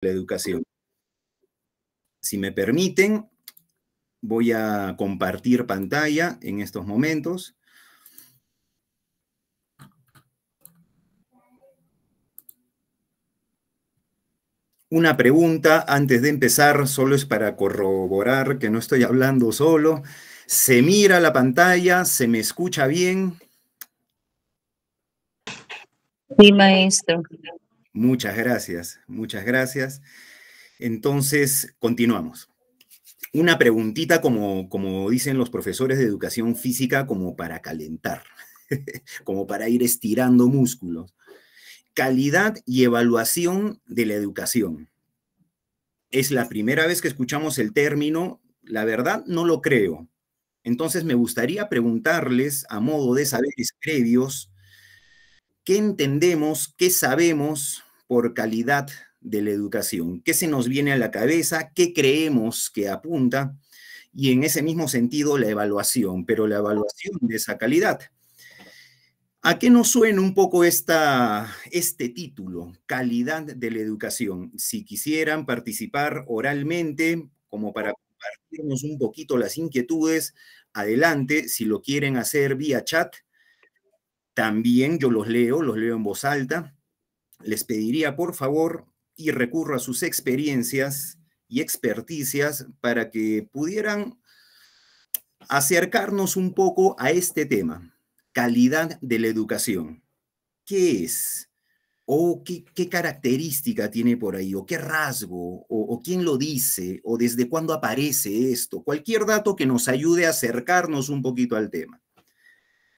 la educación. Si me permiten, voy a compartir pantalla en estos momentos. Una pregunta antes de empezar, solo es para corroborar que no estoy hablando solo. ¿Se mira la pantalla? ¿Se me escucha bien? Sí, maestro. Muchas gracias, muchas gracias. Entonces, continuamos. Una preguntita, como, como dicen los profesores de educación física, como para calentar, como para ir estirando músculos. Calidad y evaluación de la educación. Es la primera vez que escuchamos el término, la verdad no lo creo. Entonces me gustaría preguntarles a modo de saberes previos, ¿Qué entendemos, qué sabemos por calidad de la educación? ¿Qué se nos viene a la cabeza? ¿Qué creemos que apunta? Y en ese mismo sentido, la evaluación, pero la evaluación de esa calidad. ¿A qué nos suena un poco este título, calidad de la educación? Si quisieran participar oralmente, como para compartirnos un poquito las inquietudes, adelante, si lo quieren hacer vía chat, también yo los leo, los leo en voz alta. Les pediría, por favor, y recurro a sus experiencias y experticias para que pudieran acercarnos un poco a este tema, calidad de la educación. ¿Qué es? ¿O qué, característica tiene por ahí? ¿O qué rasgo? ¿O quién lo dice? ¿O desde cuándo aparece esto? Cualquier dato que nos ayude a acercarnos un poquito al tema.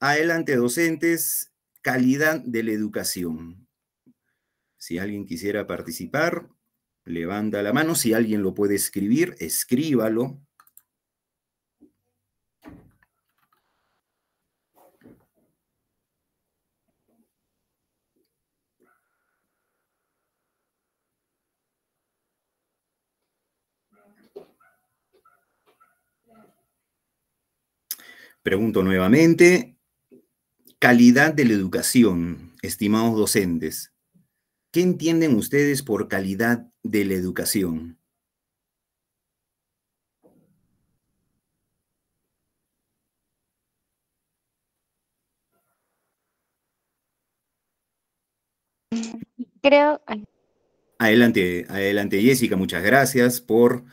Adelante, docentes, calidad de la educación. Si alguien quisiera participar, levanta la mano. Si alguien lo puede escribir, escríbalo. Pregunto nuevamente, Calidad de la educación, estimados docentes. ¿Qué entienden ustedes por calidad de la educación? Creo. Adelante, adelante Jessica, muchas gracias por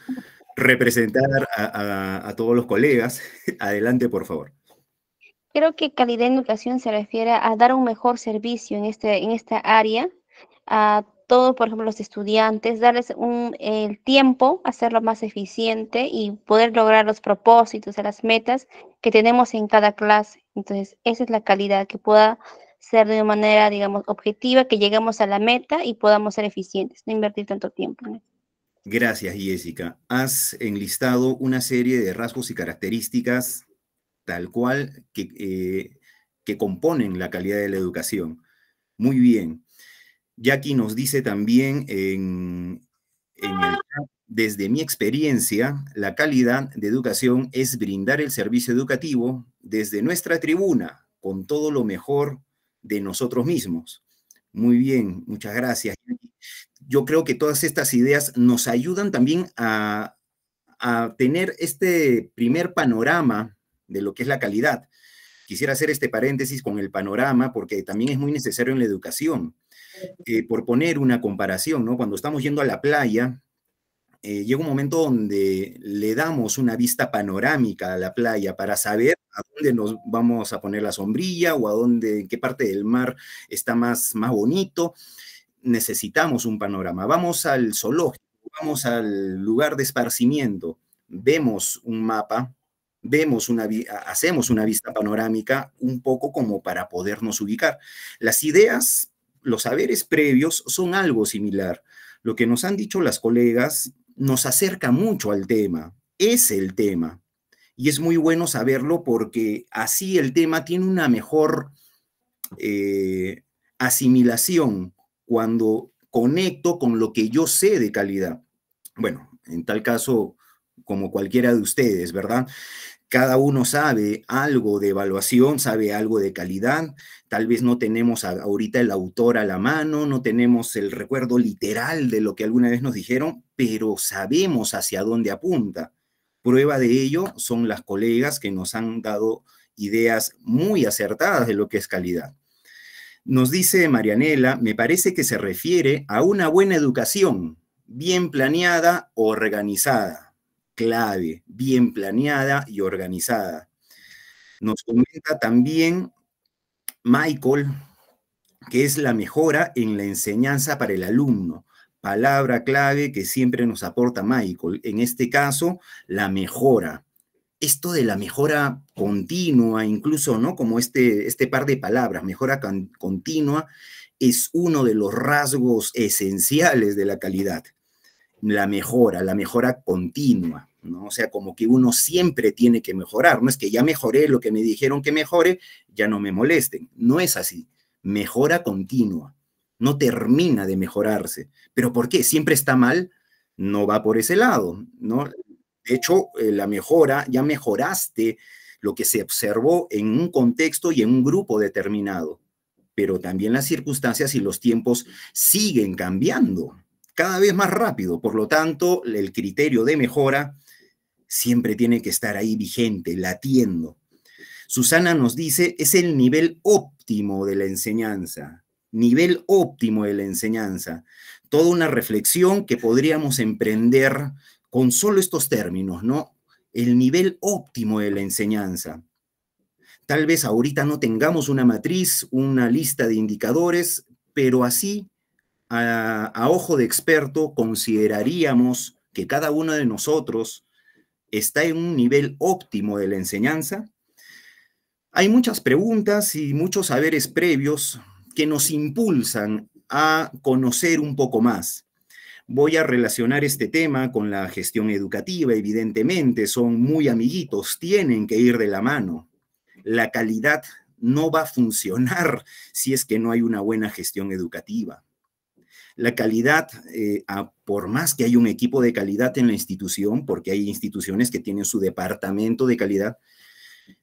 representar a, a todos los colegas. adelante, por favor. Creo que calidad en educación se refiere a dar un mejor servicio en, este, en esta área, a todos, por ejemplo, los estudiantes, darles el tiempo, hacerlo más eficiente y poder lograr los propósitos, las metas que tenemos en cada clase. Entonces, esa es la calidad, que pueda ser de una manera, digamos, objetiva, que lleguemos a la meta y podamos ser eficientes, no invertir tanto tiempo. Gracias, Jessica. Has enlistado una serie de rasgos y características tal cual que, eh, que componen la calidad de la educación. Muy bien. Jackie nos dice también en, en desde mi experiencia, la calidad de educación es brindar el servicio educativo desde nuestra tribuna, con todo lo mejor de nosotros mismos. Muy bien, muchas gracias. Yo creo que todas estas ideas nos ayudan también a, a tener este primer panorama de lo que es la calidad. Quisiera hacer este paréntesis con el panorama porque también es muy necesario en la educación. Eh, por poner una comparación, ¿no? Cuando estamos yendo a la playa, eh, llega un momento donde le damos una vista panorámica a la playa para saber a dónde nos vamos a poner la sombrilla o a dónde, en qué parte del mar está más, más bonito. Necesitamos un panorama. Vamos al zoológico, vamos al lugar de esparcimiento, vemos un mapa, vemos una, hacemos una vista panorámica un poco como para podernos ubicar. Las ideas, los saberes previos son algo similar. Lo que nos han dicho las colegas nos acerca mucho al tema, es el tema. Y es muy bueno saberlo porque así el tema tiene una mejor eh, asimilación cuando conecto con lo que yo sé de calidad. Bueno, en tal caso, como cualquiera de ustedes, ¿verdad? Cada uno sabe algo de evaluación, sabe algo de calidad. Tal vez no tenemos ahorita el autor a la mano, no tenemos el recuerdo literal de lo que alguna vez nos dijeron, pero sabemos hacia dónde apunta. Prueba de ello son las colegas que nos han dado ideas muy acertadas de lo que es calidad. Nos dice Marianela, me parece que se refiere a una buena educación, bien planeada, organizada clave, bien planeada y organizada. Nos comenta también Michael que es la mejora en la enseñanza para el alumno. Palabra clave que siempre nos aporta Michael. En este caso, la mejora. Esto de la mejora continua, incluso, ¿no? Como este, este par de palabras, mejora continua, es uno de los rasgos esenciales de la calidad. La mejora, la mejora continua. ¿no? O sea, como que uno siempre tiene que mejorar, no es que ya mejoré lo que me dijeron que mejore, ya no me molesten, no es así, mejora continua, no termina de mejorarse, pero ¿por qué? Siempre está mal, no va por ese lado, ¿no? De hecho, eh, la mejora, ya mejoraste lo que se observó en un contexto y en un grupo determinado, pero también las circunstancias y los tiempos siguen cambiando cada vez más rápido, por lo tanto, el criterio de mejora siempre tiene que estar ahí vigente, latiendo. Susana nos dice, es el nivel óptimo de la enseñanza, nivel óptimo de la enseñanza. Toda una reflexión que podríamos emprender con solo estos términos, ¿no? El nivel óptimo de la enseñanza. Tal vez ahorita no tengamos una matriz, una lista de indicadores, pero así, a, a ojo de experto, consideraríamos que cada uno de nosotros está en un nivel óptimo de la enseñanza? Hay muchas preguntas y muchos saberes previos que nos impulsan a conocer un poco más. Voy a relacionar este tema con la gestión educativa, evidentemente, son muy amiguitos, tienen que ir de la mano. La calidad no va a funcionar si es que no hay una buena gestión educativa. La calidad, eh, por más que hay un equipo de calidad en la institución, porque hay instituciones que tienen su departamento de calidad,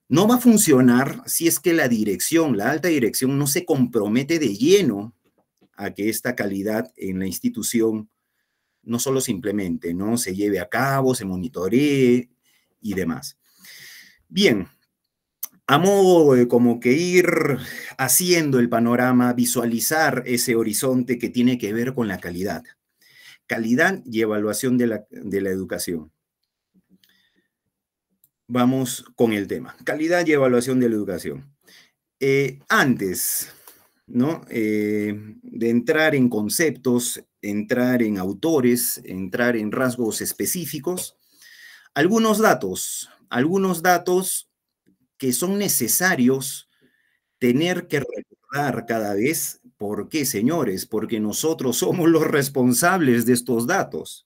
no va a funcionar si es que la dirección, la alta dirección, no se compromete de lleno a que esta calidad en la institución no solo simplemente ¿no? Se lleve a cabo, se monitoree y demás. Bien, a modo de como que ir haciendo el panorama, visualizar ese horizonte que tiene que ver con la calidad. Calidad y evaluación de la, educación. Vamos con el tema. Calidad y evaluación de la educación. Eh, antes ¿no? Eh, de entrar en conceptos, entrar en autores, entrar en rasgos específicos, algunos datos, algunos datos que son necesarios tener que recordar cada vez. ¿Por qué, señores? Porque nosotros somos los responsables de estos datos.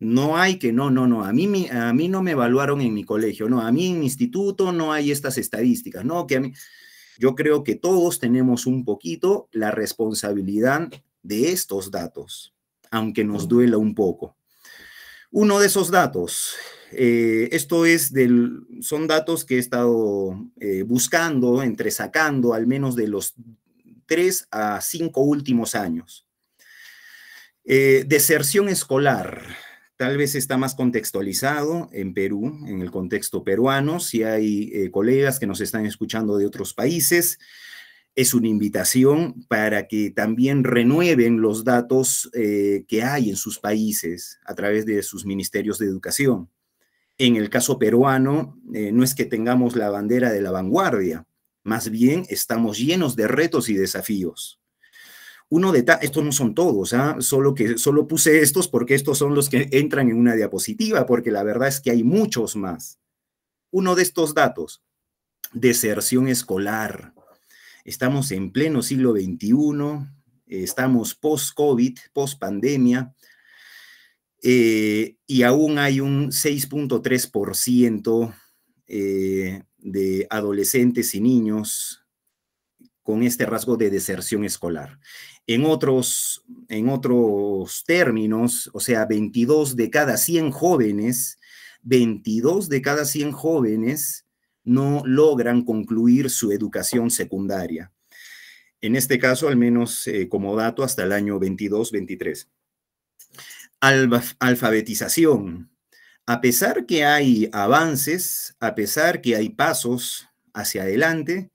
No hay que, no, no, no, a mí, a mí no me evaluaron en mi colegio, no, a mí en mi instituto no hay estas estadísticas, no, que a mí, yo creo que todos tenemos un poquito la responsabilidad de estos datos, aunque nos duela un poco. Uno de esos datos, eh, esto es del, son datos que he estado eh, buscando, entresacando, al menos de los tres a cinco últimos años. Eh, deserción escolar. Tal vez está más contextualizado en Perú, en el contexto peruano. Si hay colegas que nos están escuchando de otros países, es una invitación para que también renueven los datos que hay en sus países a través de sus ministerios de educación. En el caso peruano, eh, no es que tengamos la bandera de la vanguardia, más bien estamos llenos de retos y desafíos. Uno de estos no son todos, ¿ah? solo que solo puse estos porque estos son los que entran en una diapositiva, porque la verdad es que hay muchos más. Uno de estos datos, deserción escolar. Estamos en pleno siglo XXI, estamos post-COVID, post-pandemia, eh, y aún hay un 6.3% eh, de adolescentes y niños con este rasgo de deserción escolar. En otros, en otros términos, o sea, 22 de cada 100 jóvenes, 22 de cada 100 jóvenes no logran concluir su educación secundaria. En este caso, al menos eh, como dato, hasta el año 22-23 alfabetización. A pesar que hay avances, a pesar que hay pasos hacia adelante,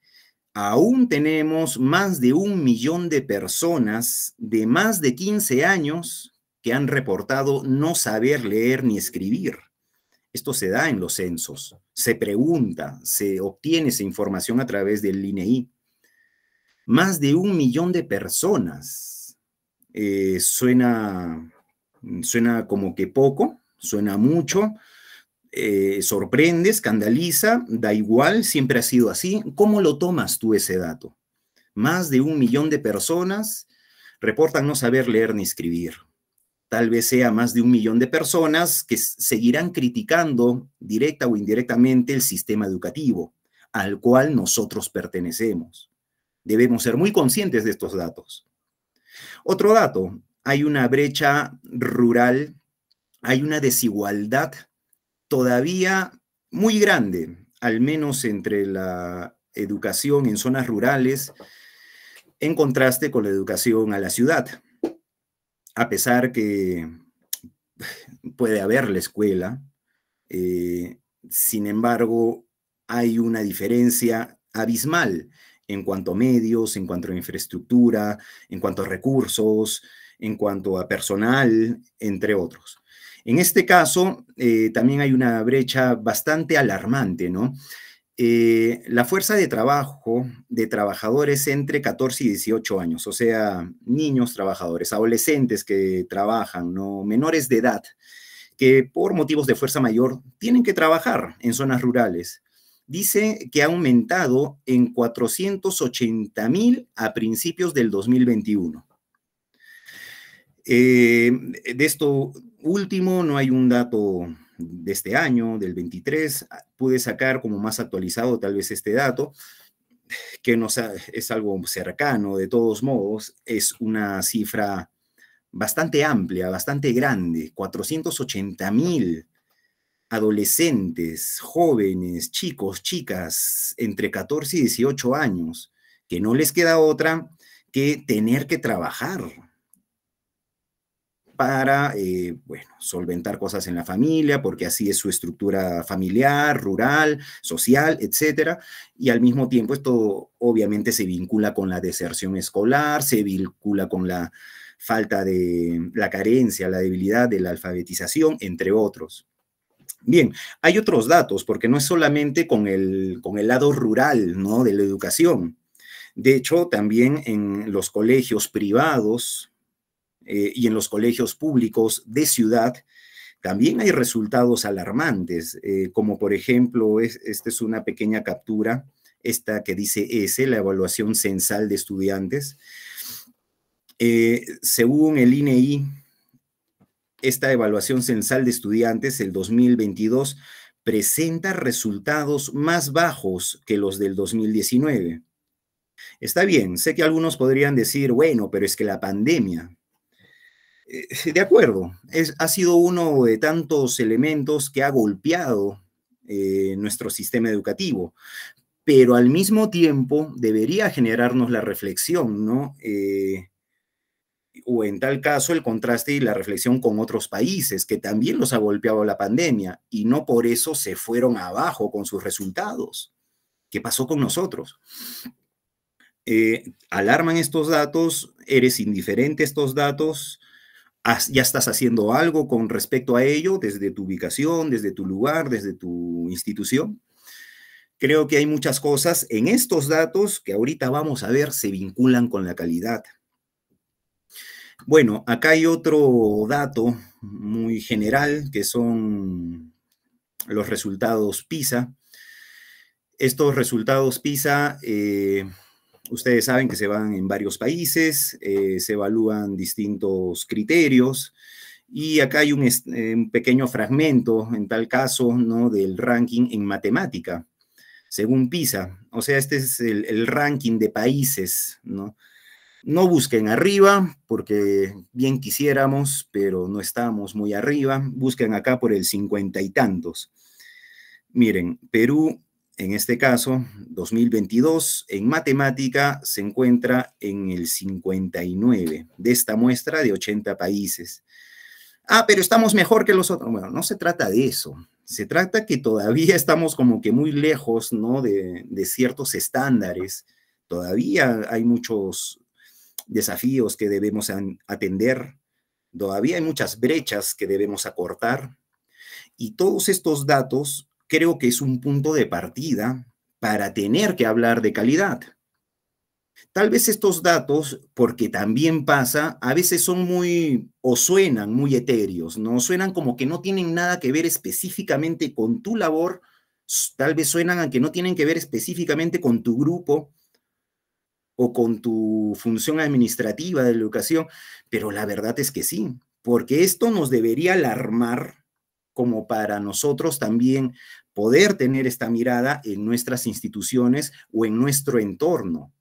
aún tenemos más de un millón de personas de más de 15 años que han reportado no saber leer ni escribir. Esto se da en los censos, se pregunta, se obtiene esa información a través del INEI. E más de un millón de personas. Eh, suena Suena como que poco, suena mucho, eh, sorprende, escandaliza, da igual, siempre ha sido así. ¿Cómo lo tomas tú ese dato? Más de un millón de personas reportan no saber leer ni escribir. Tal vez sea más de un millón de personas que seguirán criticando directa o indirectamente el sistema educativo al cual nosotros pertenecemos. Debemos ser muy conscientes de estos datos. Otro dato, hay una brecha rural, hay una desigualdad todavía muy grande, al menos entre la educación en zonas rurales, en contraste con la educación a la ciudad. A pesar que puede haber la escuela, eh, sin embargo, hay una diferencia abismal en cuanto a medios, en cuanto a infraestructura, en cuanto a recursos, en cuanto a personal, entre otros. En este caso, eh, también hay una brecha bastante alarmante, ¿no? Eh, la fuerza de trabajo de trabajadores entre 14 y 18 años, o sea, niños trabajadores, adolescentes que trabajan, ¿no? menores de edad, que por motivos de fuerza mayor tienen que trabajar en zonas rurales. Dice que ha aumentado en 480 mil a principios del 2021. Eh, de esto último, no hay un dato de este año, del 23, pude sacar como más actualizado tal vez este dato, que no es algo cercano, de todos modos, es una cifra bastante amplia, bastante grande, 480 mil adolescentes, jóvenes, chicos, chicas, entre 14 y 18 años, que no les queda otra que tener que trabajar para, eh, bueno, solventar cosas en la familia, porque así es su estructura familiar, rural, social, etc. Y al mismo tiempo esto obviamente se vincula con la deserción escolar, se vincula con la falta de la carencia, la debilidad de la alfabetización, entre otros. Bien, hay otros datos, porque no es solamente con el, con el lado rural ¿no? de la educación. De hecho, también en los colegios privados, eh, y en los colegios públicos de ciudad, también hay resultados alarmantes, eh, como por ejemplo, esta es una pequeña captura, esta que dice S, la evaluación censal de estudiantes. Eh, según el INEI, e esta evaluación censal de estudiantes, el 2022, presenta resultados más bajos que los del 2019. Está bien, sé que algunos podrían decir, bueno, pero es que la pandemia, eh, de acuerdo, es, ha sido uno de tantos elementos que ha golpeado eh, nuestro sistema educativo, pero al mismo tiempo debería generarnos la reflexión, ¿no? Eh, o en tal caso el contraste y la reflexión con otros países que también los ha golpeado la pandemia y no por eso se fueron abajo con sus resultados. ¿Qué pasó con nosotros? alarman estos datos, eres indiferente a estos datos, ya estás haciendo algo con respecto a ello desde tu ubicación, desde tu lugar, desde tu institución. Creo que hay muchas cosas en estos datos que ahorita vamos a ver se vinculan con la calidad. Bueno, acá hay otro dato muy general que son los resultados PISA. Estos resultados PISA eh, Ustedes saben que se van en varios países, eh, se evalúan distintos criterios y acá hay eh, un, pequeño fragmento, en tal caso, ¿no? del ranking en matemática, según PISA. O sea, este es el, ranking de países, ¿no? No busquen arriba, porque bien quisiéramos, pero no estamos muy arriba. Busquen acá por el cincuenta y tantos. Miren, Perú en este caso, 2022, en matemática se encuentra en el 59 de esta muestra de 80 países. Ah, pero estamos mejor que los otros. Bueno, no se trata de eso. Se trata que todavía estamos como que muy lejos, ¿no? De, de ciertos estándares. Todavía hay muchos desafíos que debemos atender. Todavía hay muchas brechas que debemos acortar. Y todos estos datos creo que es un punto de partida para tener que hablar de calidad. Tal vez estos datos, porque también pasa, a veces son muy o suenan muy etéreos, ¿no? Suenan como que no tienen nada que ver específicamente con tu labor, tal vez suenan a que no tienen que ver específicamente con tu grupo o con tu función administrativa de la educación, pero la verdad es que sí, porque esto nos debería alarmar como para nosotros también poder tener esta mirada en nuestras instituciones o en nuestro entorno.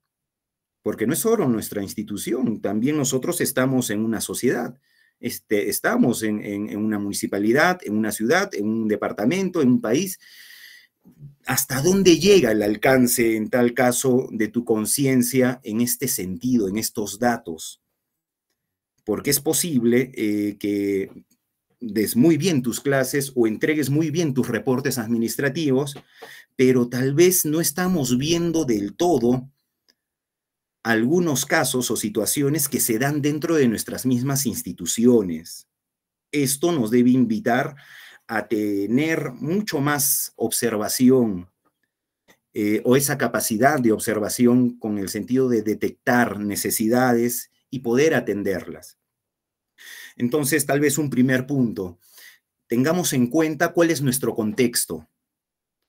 Porque no es solo nuestra institución, también nosotros estamos en una sociedad, este, estamos en, una municipalidad, en una ciudad, en un departamento, en un país. ¿Hasta dónde llega el alcance, en tal caso, de tu conciencia en este sentido, en estos datos? Porque es posible eh, que des muy bien tus clases o entregues muy bien tus reportes administrativos, pero tal vez no estamos viendo del todo algunos casos o situaciones que se dan dentro de nuestras mismas instituciones. Esto nos debe invitar a tener mucho más observación eh, o esa capacidad de observación con el sentido de detectar necesidades y poder atenderlas. Entonces, tal vez un primer punto, tengamos en cuenta cuál es nuestro contexto.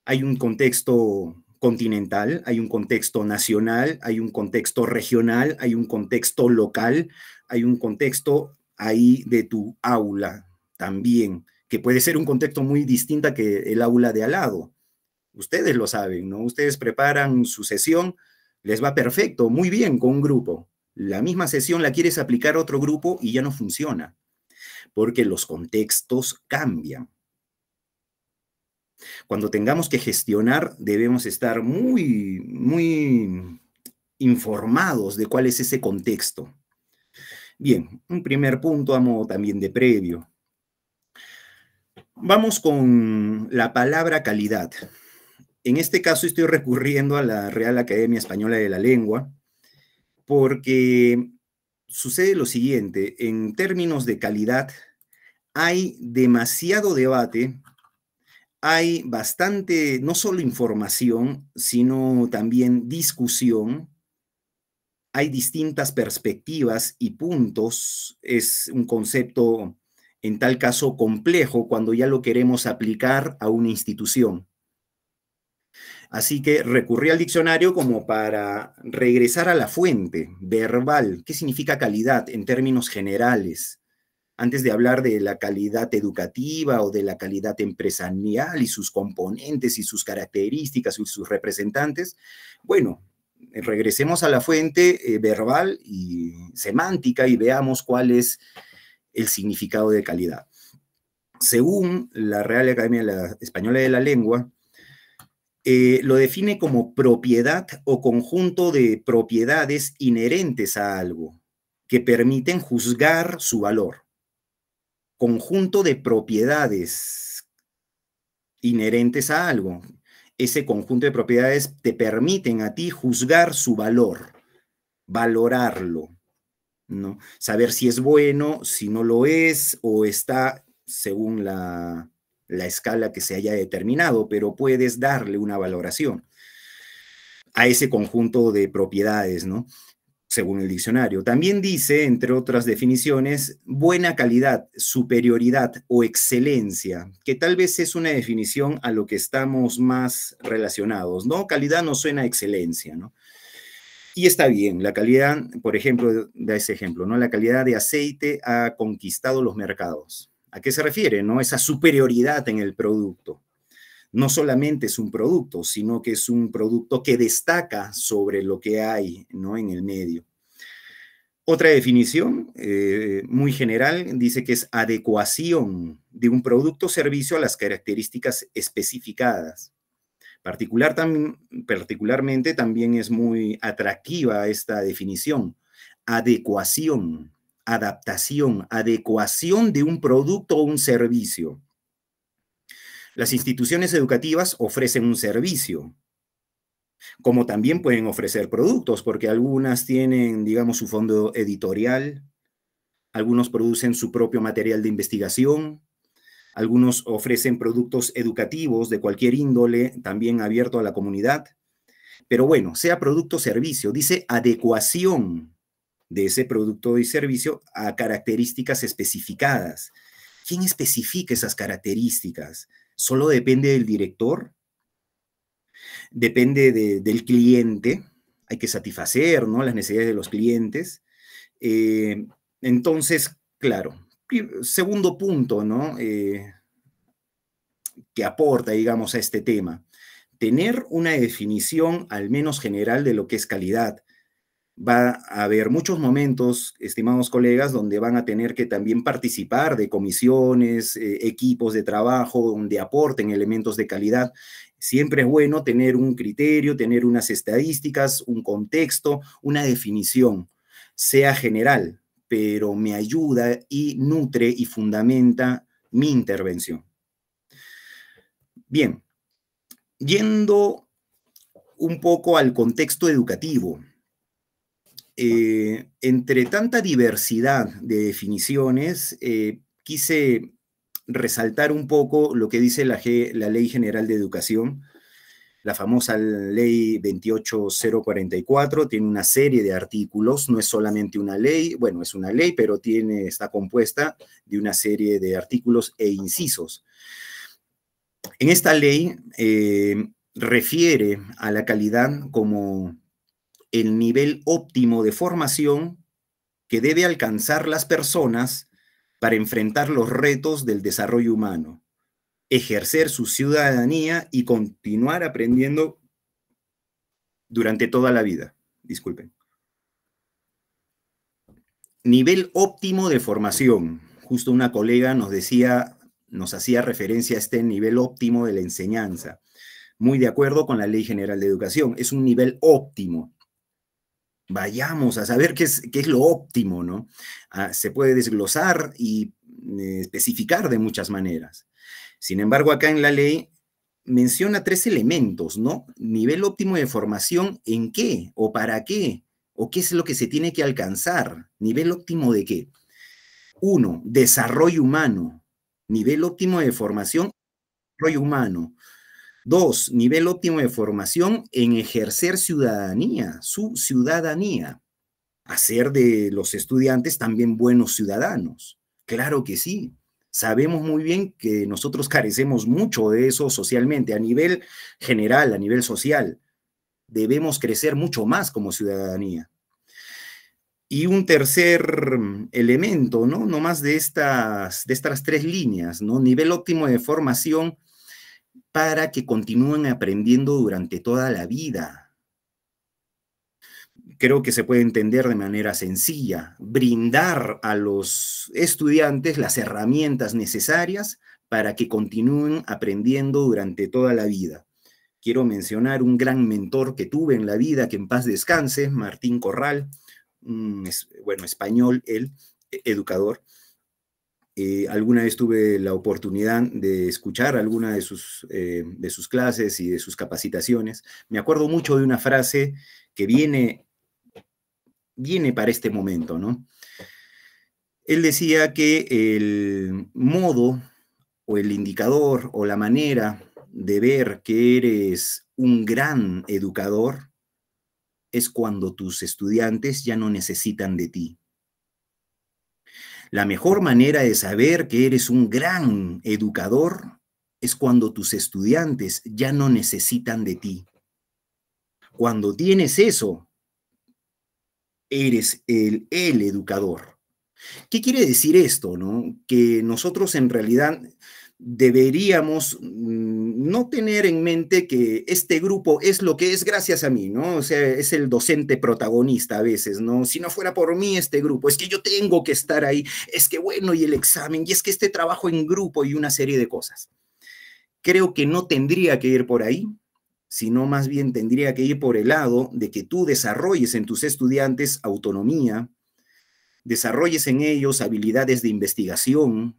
Hay un contexto continental, hay un contexto nacional, hay un contexto regional, hay un contexto local, hay un contexto ahí de tu aula también, que puede ser un contexto muy distinto que el aula de al lado. Ustedes lo saben, ¿no? Ustedes preparan su sesión, les va perfecto, muy bien con un grupo, la misma sesión la quieres aplicar a otro grupo y ya no funciona, porque los contextos cambian. Cuando tengamos que gestionar, debemos estar muy, muy informados de cuál es ese contexto. Bien, un primer punto a modo también de previo. Vamos con la palabra calidad. En este caso estoy recurriendo a la Real Academia Española de la Lengua, porque sucede lo siguiente, en términos de calidad, hay demasiado debate, hay bastante, no solo información, sino también discusión, hay distintas perspectivas y puntos, es un concepto en tal caso complejo cuando ya lo queremos aplicar a una institución. Así que recurrí al diccionario como para regresar a la fuente verbal. ¿Qué significa calidad en términos generales? Antes de hablar de la calidad educativa o de la calidad empresarial y sus componentes y sus características y sus representantes, bueno, regresemos a la fuente eh, verbal y semántica y veamos cuál es el significado de calidad. Según la Real Academia Española de la Lengua, eh, lo define como propiedad o conjunto de propiedades inherentes a algo que permiten juzgar su valor. Conjunto de propiedades inherentes a algo. Ese conjunto de propiedades te permiten a ti juzgar su valor, valorarlo, ¿no? Saber si es bueno, si no lo es, o está según la, la escala que se haya determinado, pero puedes darle una valoración a ese conjunto de propiedades, ¿no? Según el diccionario. También dice, entre otras definiciones, buena calidad, superioridad o excelencia, que tal vez es una definición a lo que estamos más relacionados, ¿no? Calidad no suena a excelencia, ¿no? Y está bien, la calidad, por ejemplo, da ese ejemplo, ¿no? La calidad de aceite ha conquistado los mercados. ¿A qué se refiere? ¿No? Esa superioridad en el producto. No solamente es un producto, sino que es un producto que destaca sobre lo que hay ¿no? en el medio. Otra definición eh, muy general dice que es adecuación de un producto o servicio a las características especificadas. Particular particularmente también es muy atractiva esta definición, adecuación adaptación, adecuación de un producto o un servicio. Las instituciones educativas ofrecen un servicio, como también pueden ofrecer productos, porque algunas tienen, digamos, su fondo editorial, algunos producen su propio material de investigación, algunos ofrecen productos educativos de cualquier índole, también abierto a la comunidad. Pero bueno, sea producto o servicio, dice adecuación de ese producto y servicio a características especificadas. ¿Quién especifica esas características? ¿Solo depende del director? ¿Depende del cliente? Hay que satisfacer ¿no? las necesidades de los clientes. Eh, entonces, claro, segundo punto ¿no? Eh, que aporta, digamos, a este tema, tener una definición al menos general de lo que es calidad va a haber muchos momentos, estimados colegas, donde van a tener que también participar de comisiones, eh, equipos de trabajo, donde aporten elementos de calidad. Siempre es bueno tener un criterio, tener unas estadísticas, un contexto, una definición, sea general, pero me ayuda y nutre y fundamenta mi intervención. Bien, yendo un poco al contexto educativo eh, entre tanta diversidad de definiciones, eh, quise resaltar un poco lo que dice la, Ley General de Educación, la famosa ley 28044, tiene una serie de artículos, no es solamente una ley, bueno, es una ley, pero tiene, está compuesta de una serie de artículos e incisos. En esta ley eh, refiere a la calidad como el nivel óptimo de formación que debe alcanzar las personas para enfrentar los retos del desarrollo humano, ejercer su ciudadanía y continuar aprendiendo durante toda la vida. Disculpen. Nivel óptimo de formación. Justo una colega nos decía, nos hacía referencia a este nivel óptimo de la enseñanza. Muy de acuerdo con la Ley General de Educación. Es un nivel óptimo vayamos a saber qué es, lo óptimo, ¿no? Ah, se puede desglosar y eh, especificar de muchas maneras. Sin embargo, acá en la ley menciona tres elementos, ¿no? Nivel óptimo de formación, ¿en qué o para qué? ¿O qué es lo que se tiene que alcanzar? ¿Nivel óptimo de qué? Uno, desarrollo humano. Nivel óptimo de formación, desarrollo humano. Dos, nivel óptimo de formación en ejercer ciudadanía, su ciudadanía. Hacer de los estudiantes también buenos ciudadanos. Claro que sí. Sabemos muy bien que nosotros carecemos mucho de eso socialmente, a nivel general, a nivel social. Debemos crecer mucho más como ciudadanía. Y un tercer mm, elemento, ¿no? No más de estas, de estas tres líneas, ¿no? Nivel óptimo de formación para que continúen aprendiendo durante toda la vida. Creo que se puede entender de manera sencilla, brindar a los estudiantes las herramientas necesarias para que continúen aprendiendo durante toda la vida. Quiero mencionar un gran mentor que tuve en la vida, que en paz descanse, Martín Corral, bueno, español, el e-, educador, eh, alguna vez tuve la oportunidad de escuchar alguna de sus, eh, de sus clases y de sus capacitaciones. Me acuerdo mucho de una frase que viene, viene para este momento, ¿no? Él decía que el modo o el indicador o la manera de ver que eres un gran educador es cuando tus estudiantes ya no necesitan de ti la mejor manera de saber que eres un gran educador es cuando tus estudiantes ya no necesitan de ti. Cuando tienes eso, eres el, el educador. ¿Qué quiere decir esto? No? Que nosotros en realidad deberíamos mm, no tener en mente que este grupo es lo que es gracias a mí, ¿no? O sea, es el docente protagonista a veces, ¿no? Si no fuera por mí este grupo, es que yo tengo que estar ahí, es que bueno, y el examen, y es que este trabajo en grupo y una serie de cosas. Creo que no tendría que ir por ahí, sino más bien tendría que ir por el lado de que tú desarrolles en tus estudiantes autonomía, desarrolles en ellos habilidades de investigación,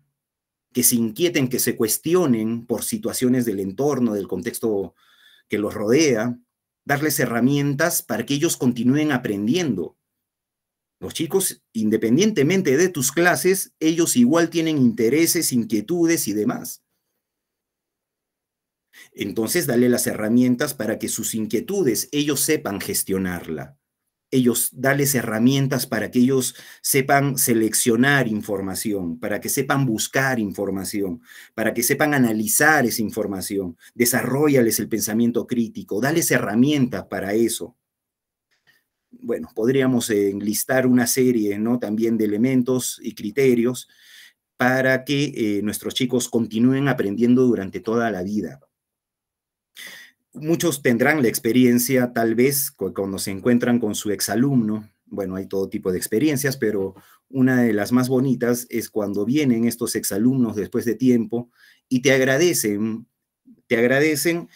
que se inquieten, que se cuestionen por situaciones del entorno, del contexto que los rodea, darles herramientas para que ellos continúen aprendiendo. Los chicos, independientemente de tus clases, ellos igual tienen intereses, inquietudes y demás. Entonces, dale las herramientas para que sus inquietudes ellos sepan gestionarla ellos, darles herramientas para que ellos sepan seleccionar información, para que sepan buscar información, para que sepan analizar esa información, desarrollales el pensamiento crítico, dales herramientas para eso. Bueno, podríamos enlistar una serie, ¿no? También de elementos y criterios para que eh, nuestros chicos continúen aprendiendo durante toda la vida. Muchos tendrán la experiencia, tal vez, cuando se encuentran con su exalumno. Bueno, hay todo tipo de experiencias, pero una de las más bonitas es cuando vienen estos exalumnos después de tiempo y te agradecen, te agradecen,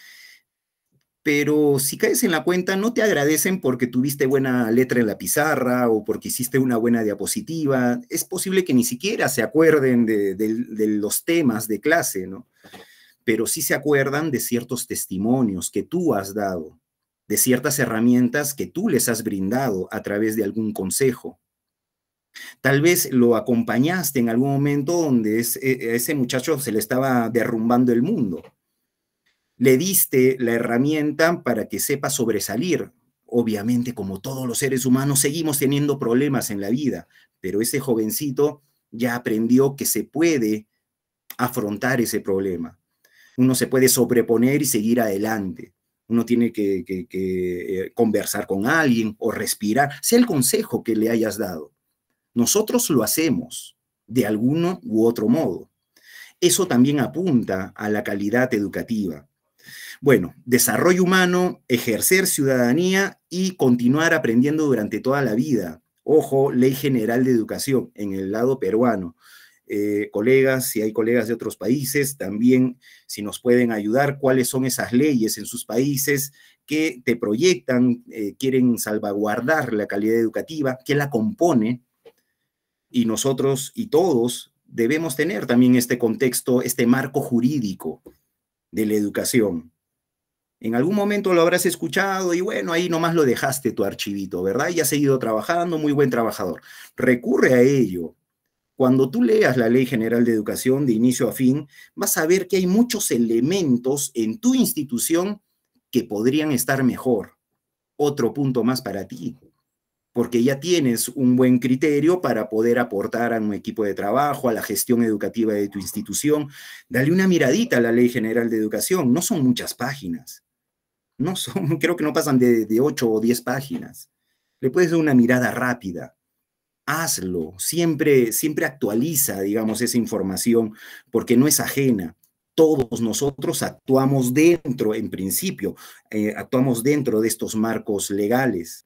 pero si caes en la cuenta, no te agradecen porque tuviste buena letra en la pizarra o porque hiciste una buena diapositiva. Es posible que ni siquiera se acuerden de, los temas de clase, ¿no? pero sí se acuerdan de ciertos testimonios que tú has dado, de ciertas herramientas que tú les has brindado a través de algún consejo. Tal vez lo acompañaste en algún momento donde e, e, ese muchacho se le estaba derrumbando el mundo. Le diste la herramienta para que sepa sobresalir. Obviamente, como todos los seres humanos, seguimos teniendo problemas en la vida, pero ese jovencito ya aprendió que se puede afrontar ese problema uno se puede sobreponer y seguir adelante. Uno tiene que, eh, conversar con alguien o respirar, sea el consejo que le hayas dado. Nosotros lo hacemos de alguno u otro modo. Eso también apunta a la calidad educativa. Bueno, desarrollo humano, ejercer ciudadanía y continuar aprendiendo durante toda la vida. Ojo, Ley General de Educación en el lado peruano. Eh, colegas, si hay colegas de otros países, también si nos pueden ayudar, cuáles son esas leyes en sus países que te proyectan, eh, quieren salvaguardar la calidad educativa, que la compone, y nosotros y todos debemos tener también este contexto, este marco jurídico de la educación. En algún momento lo habrás escuchado y bueno, ahí nomás lo dejaste tu archivito, ¿verdad? Y has seguido trabajando, muy buen trabajador. Recurre a ello, cuando tú leas la Ley General de Educación de inicio a fin, vas a ver que hay muchos elementos en tu institución que podrían estar mejor. Otro punto más para ti, porque ya tienes un buen criterio para poder aportar a un equipo de trabajo, a la gestión educativa de tu institución. Dale una miradita a la Ley General de Educación. No son muchas páginas. No son, creo que no pasan de, de 8 o 10 páginas. Le puedes dar una mirada rápida hazlo, siempre, siempre actualiza, digamos, esa información, porque no es ajena. Todos nosotros actuamos dentro, en principio, eh, actuamos dentro de estos marcos legales.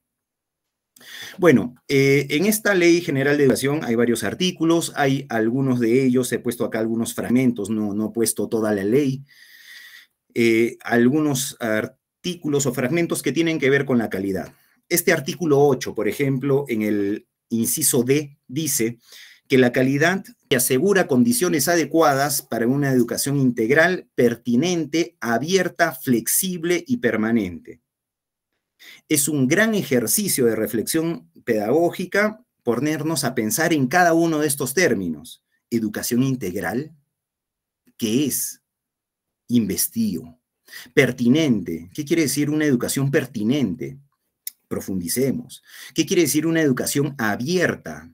Bueno, eh, en esta ley general de educación hay varios artículos, hay algunos de ellos, he puesto acá algunos fragmentos, no, no he puesto toda la ley. Eh, algunos artículos o fragmentos que tienen que ver con la calidad. Este artículo 8, por ejemplo, en el inciso D, dice que la calidad que asegura condiciones adecuadas para una educación integral, pertinente, abierta, flexible y permanente. Es un gran ejercicio de reflexión pedagógica ponernos a pensar en cada uno de estos términos. Educación integral, ¿qué es? Investigo. Pertinente, ¿qué quiere decir una educación pertinente? profundicemos. ¿Qué quiere decir una educación abierta?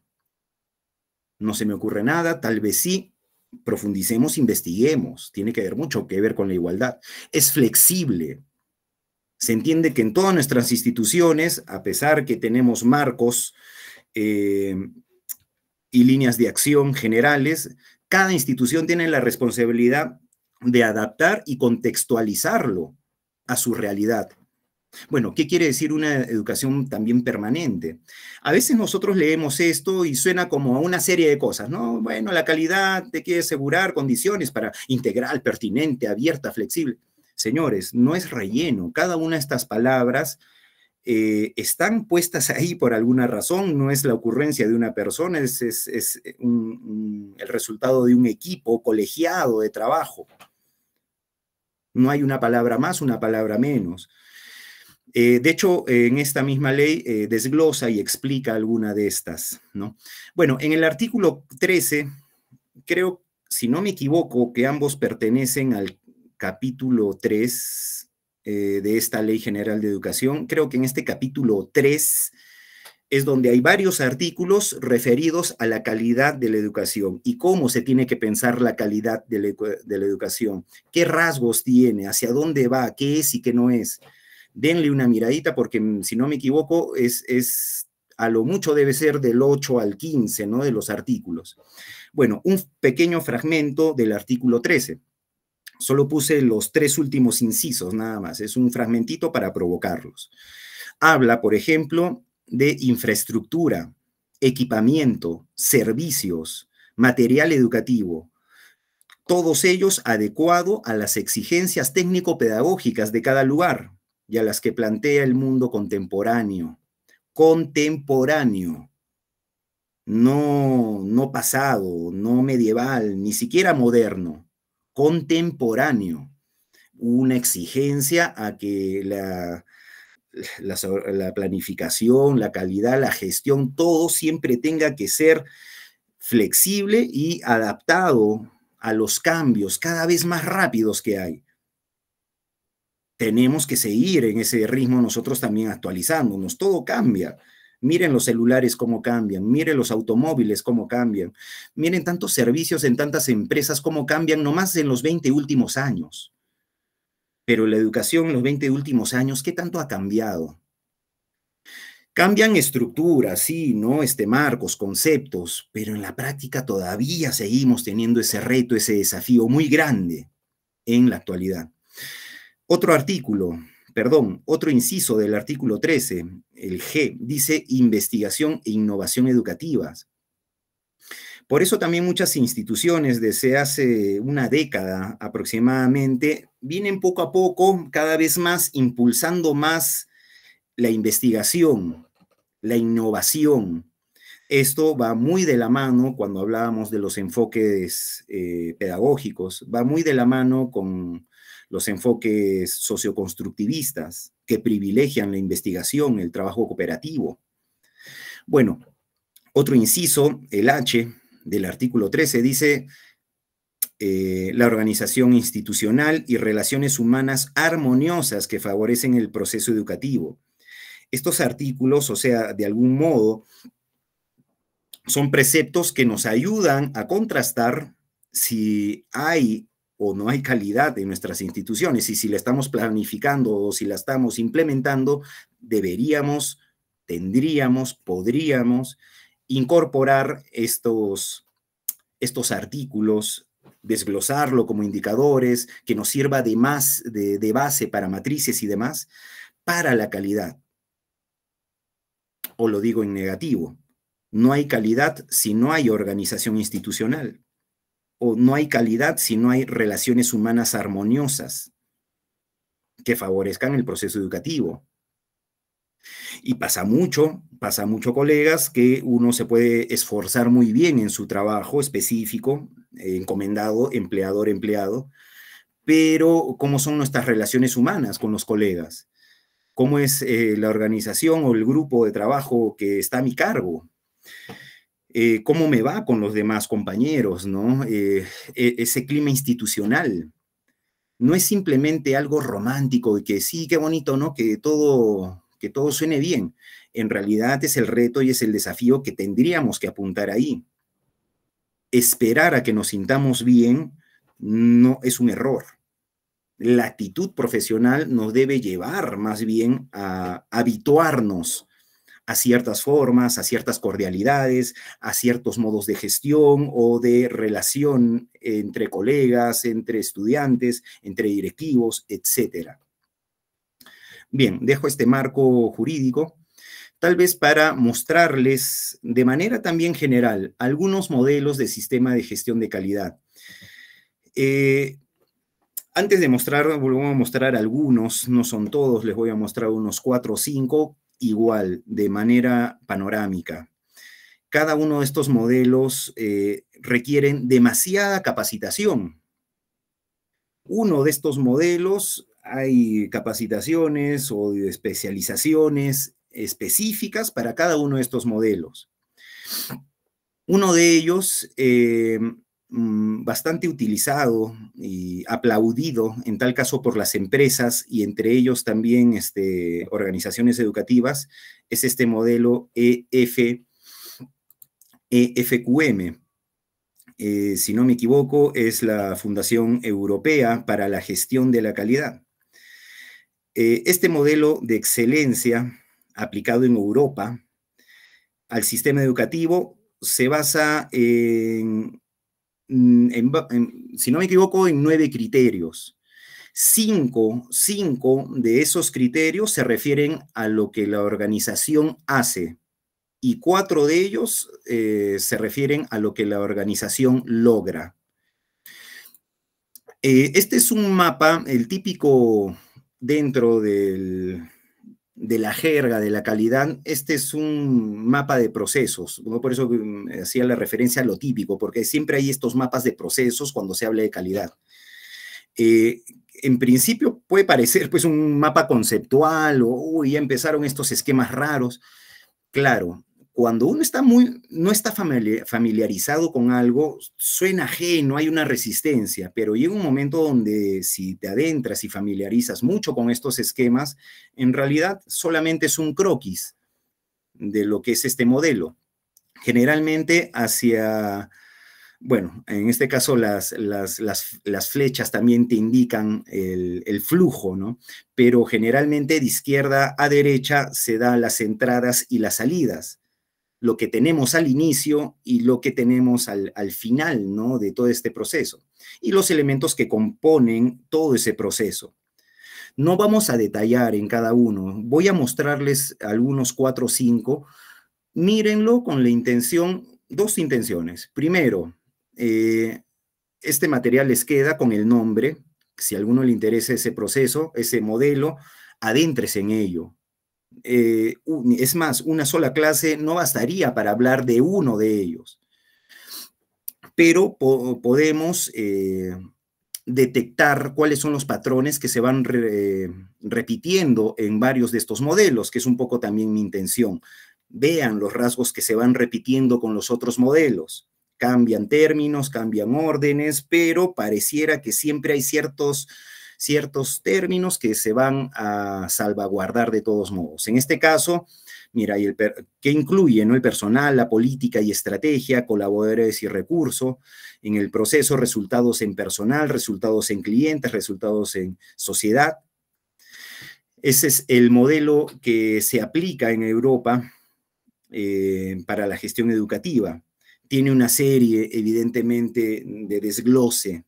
No se me ocurre nada, tal vez sí, profundicemos, investiguemos, tiene que haber mucho que ver con la igualdad. Es flexible. Se entiende que en todas nuestras instituciones, a pesar que tenemos marcos eh, y líneas de acción generales, cada institución tiene la responsabilidad de adaptar y contextualizarlo a su realidad. Bueno, ¿qué quiere decir una educación también permanente? A veces nosotros leemos esto y suena como a una serie de cosas, ¿no? Bueno, la calidad te quiere asegurar condiciones para integral, pertinente, abierta, flexible. Señores, no es relleno. Cada una de estas palabras eh, están puestas ahí por alguna razón, no es la ocurrencia de una persona, es, el resultado de un equipo colegiado de trabajo. No hay una palabra más, una palabra menos. Eh, de hecho, eh, en esta misma ley eh, desglosa y explica alguna de estas, ¿no? Bueno, en el artículo 13, creo, si no me equivoco, que ambos pertenecen al capítulo 3 de esta Ley General de Educación. Creo que en este capítulo 3 es donde hay varios artículos referidos a la calidad de la educación y cómo se tiene que pensar la calidad de la educación, qué rasgos tiene, hacia dónde va, qué es y qué no es denle una miradita porque mm, si no me equivoco es, a lo mucho debe ser del 8 al 15, ¿no? De los artículos. Bueno, un pequeño fragmento del artículo 13. Solo puse los tres últimos incisos nada más, es un fragmentito para provocarlos. Habla, por ejemplo, de infraestructura, equipamiento, servicios, material educativo, todos ellos adecuados a las exigencias técnico-pedagógicas de cada lugar, y a las que plantea el mundo contemporáneo. Contemporáneo. No, no pasado, no medieval, ni siquiera moderno. Contemporáneo. Una exigencia a que la, la, planificación, la calidad, la gestión, todo siempre tenga que ser flexible y adaptado a los cambios cada vez más rápidos que hay tenemos que seguir en ese ritmo nosotros también actualizándonos. Todo cambia. Miren los celulares cómo cambian, miren los automóviles cómo cambian, miren tantos servicios en tantas empresas cómo cambian nomás en los 20 últimos años. Pero la educación en los 20 últimos años, ¿qué tanto ha cambiado? Cambian estructuras, sí, ¿no? Este, marcos, conceptos, pero en la práctica todavía seguimos teniendo ese reto, ese desafío muy grande en la actualidad. Otro artículo, perdón, otro inciso del artículo 13, el G, dice investigación e innovación educativas. Por eso también muchas instituciones desde hace una década aproximadamente vienen poco a poco, cada vez más, impulsando más la investigación, la innovación. Esto va muy de la mano cuando hablábamos de los enfoques eh, pedagógicos, va muy de la mano con los enfoques socioconstructivistas que privilegian la investigación, el trabajo cooperativo. Bueno, otro inciso, el H del artículo 13, dice eh, la organización institucional y relaciones humanas armoniosas que favorecen el proceso educativo. Estos artículos, o sea, de algún modo, son preceptos que nos ayudan a contrastar si hay o no hay calidad en nuestras instituciones y si la estamos planificando o si la estamos implementando, deberíamos, tendríamos, podríamos incorporar estos, estos artículos, desglosarlo como indicadores, que nos sirva de más, de base para matrices y demás, para la calidad. O lo digo en negativo, no hay calidad si no hay organización institucional o no hay calidad si no hay relaciones humanas armoniosas que favorezcan el proceso educativo. Y pasa mucho, pasa mucho, colegas, que uno se puede esforzar muy bien en su trabajo específico, encomendado, empleador, empleado, pero ¿cómo son nuestras relaciones humanas con los colegas? ¿Cómo es eh, la organización o el grupo de trabajo que está a mi cargo? Eh, cómo me va con los demás compañeros, ¿no? Eh, e, ese clima institucional. No es simplemente algo romántico y que sí, qué bonito, ¿no? Que todo, que todo suene bien. En realidad es el reto y es el desafío que tendríamos que apuntar ahí. Esperar a que nos sintamos bien no es un error. La actitud profesional nos debe llevar más bien a habituarnos a ciertas formas, a ciertas cordialidades, a ciertos modos de gestión o de relación entre colegas, entre estudiantes, entre directivos, etcétera. Bien, dejo este marco jurídico, tal vez para mostrarles de manera también general algunos modelos de sistema de gestión de calidad. Eh, antes de mostrar, vuelvo a mostrar algunos, no son todos, les voy a mostrar unos cuatro o cinco igual, de manera panorámica. Cada uno de estos modelos eh, requieren demasiada capacitación. Uno de estos modelos hay capacitaciones o especializaciones específicas para cada uno de estos modelos. Uno de ellos eh, Mm, bastante utilizado y aplaudido, en tal caso por las empresas y entre ellos también este, organizaciones educativas, es este modelo EF, EFQM. Eh, si no me equivoco, es la Fundación Europea para la Gestión de la Calidad. Eh, este modelo de excelencia aplicado en Europa al sistema educativo se basa en Mm, si no me equivoco, en nueve criterios. Cinco, cinco de esos criterios se refieren a lo que la organización hace y cuatro de ellos eh, se refieren a lo que la organización logra. Eh, este es un mapa, el típico dentro del, de la jerga, de la calidad, este es un mapa de procesos, ¿no? por eso mm, hacía la referencia a lo típico, porque siempre hay estos mapas de procesos cuando se habla de calidad. Eh, en principio puede parecer pues un mapa conceptual o ya empezaron estos esquemas raros. Claro, cuando uno está muy, no está familiarizado con algo, suena ajeno, hay una resistencia, pero llega un momento donde si te adentras y familiarizas mucho con estos esquemas, en realidad solamente es un croquis de lo que es este modelo. Generalmente hacia, bueno, en este caso las, flechas también te indican el, flujo, ¿no? Pero generalmente de izquierda a derecha se dan las entradas y las salidas lo que tenemos al inicio y lo que tenemos al, final ¿no? de todo este proceso y los elementos que componen todo ese proceso. No vamos a detallar en cada uno, voy a mostrarles algunos cuatro o cinco. Mírenlo con la intención, dos intenciones. Primero, eh, este material les queda con el nombre, si a alguno le interesa ese proceso, ese modelo, adéntrese en ello, eh, es más, una sola clase no bastaría para hablar de uno de ellos. Pero podemos eh, detectar cuáles son los patrones que se van repitiendo en varios de estos modelos, que es un poco también mi intención. Vean los rasgos que se van repitiendo con los otros modelos. Cambian términos, cambian órdenes, pero pareciera que siempre hay ciertos ciertos términos que se van a salvaguardar de todos modos. En este caso, mira, y el que incluye ¿no? el personal, la política y estrategia, colaboradores y recursos, en el proceso, resultados en personal, resultados en clientes, resultados en sociedad. Ese es el modelo que se aplica en Europa eh, para la gestión educativa. Tiene una serie, evidentemente, de desglose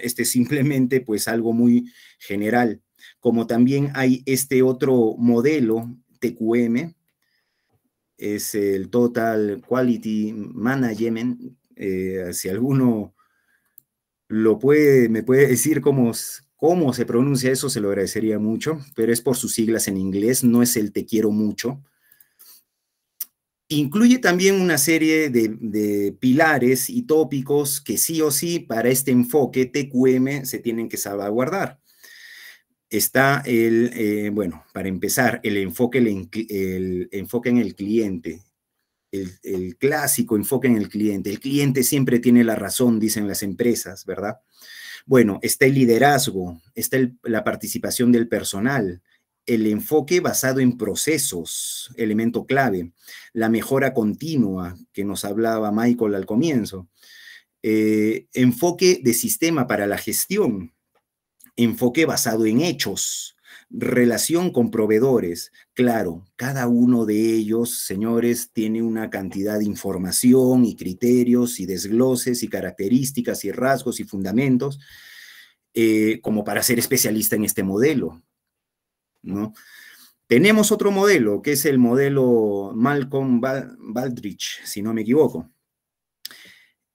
este es simplemente pues algo muy general. Como también hay este otro modelo TQM, es el Total Quality Management. Eh, si alguno lo puede, me puede decir cómo, cómo se pronuncia eso, se lo agradecería mucho, pero es por sus siglas en inglés, no es el te quiero mucho, Incluye también una serie de, pilares y tópicos que sí o sí para este enfoque TQM se tienen que salvaguardar. Está el, eh, bueno, para empezar, el enfoque, el, enfoque en el cliente, el, clásico enfoque en el cliente. El cliente siempre tiene la razón, dicen las empresas, ¿verdad? Bueno, está el liderazgo, está la participación del personal, el enfoque basado en procesos, elemento clave, la mejora continua que nos hablaba Michael al comienzo, eh, enfoque de sistema para la gestión, enfoque basado en hechos, relación con proveedores. Claro, cada uno de ellos, señores, tiene una cantidad de información y criterios y desgloses y características y rasgos y fundamentos eh, como para ser especialista en este modelo. ¿no? Tenemos otro modelo, que es el modelo Malcolm Baldrich, si no me equivoco.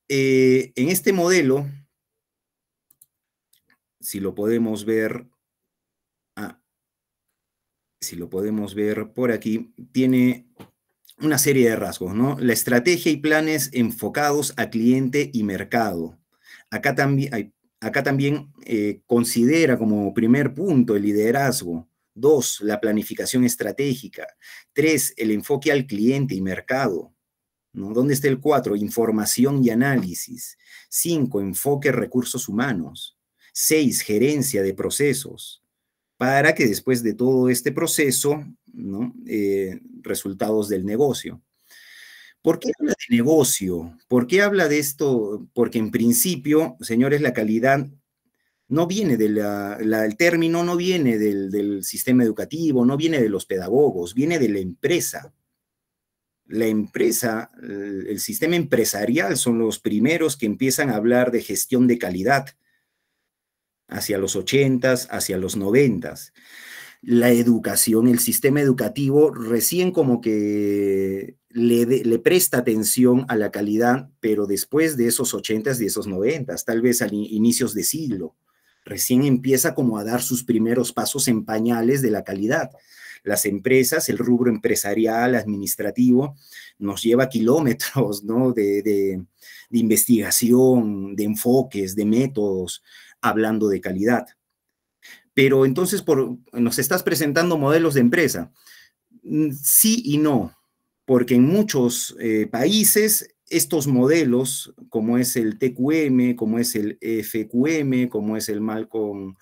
Eh, en este modelo, si lo podemos ver, ah, si lo podemos ver por aquí, tiene una serie de rasgos, La estrategia y planes enfocados a cliente y mercado. Acá, también eh, considera como primer punto el liderazgo Dos, la planificación estratégica. Tres, el enfoque al cliente y mercado. ¿Dónde está el cuatro? Información y análisis. Cinco, enfoque recursos humanos. Seis, gerencia de procesos. Para que después de todo este proceso, ¿no? Eh, resultados del negocio. ¿Por qué habla de negocio? ¿Por qué habla de esto? Porque en principio, señores, la calidad no viene del término, no viene del, sistema educativo, no viene de los pedagogos, viene de la empresa. La empresa, el sistema empresarial son los primeros que empiezan a hablar de gestión de calidad hacia los ochentas, hacia los noventas. La educación, el sistema educativo recién como que le, presta atención a la calidad, pero después de esos ochentas, y esos noventas, tal vez a inicios de siglo recién empieza como a dar sus primeros pasos en pañales de la calidad. Las empresas, el rubro empresarial, administrativo, nos lleva kilómetros ¿no? de, investigación, de enfoques, de métodos, hablando de calidad. Pero entonces por, nos estás presentando modelos de empresa. Mm, sí y no, porque en muchos eh, países estos modelos, como es el TQM, como es el FQM, como es el Malcolm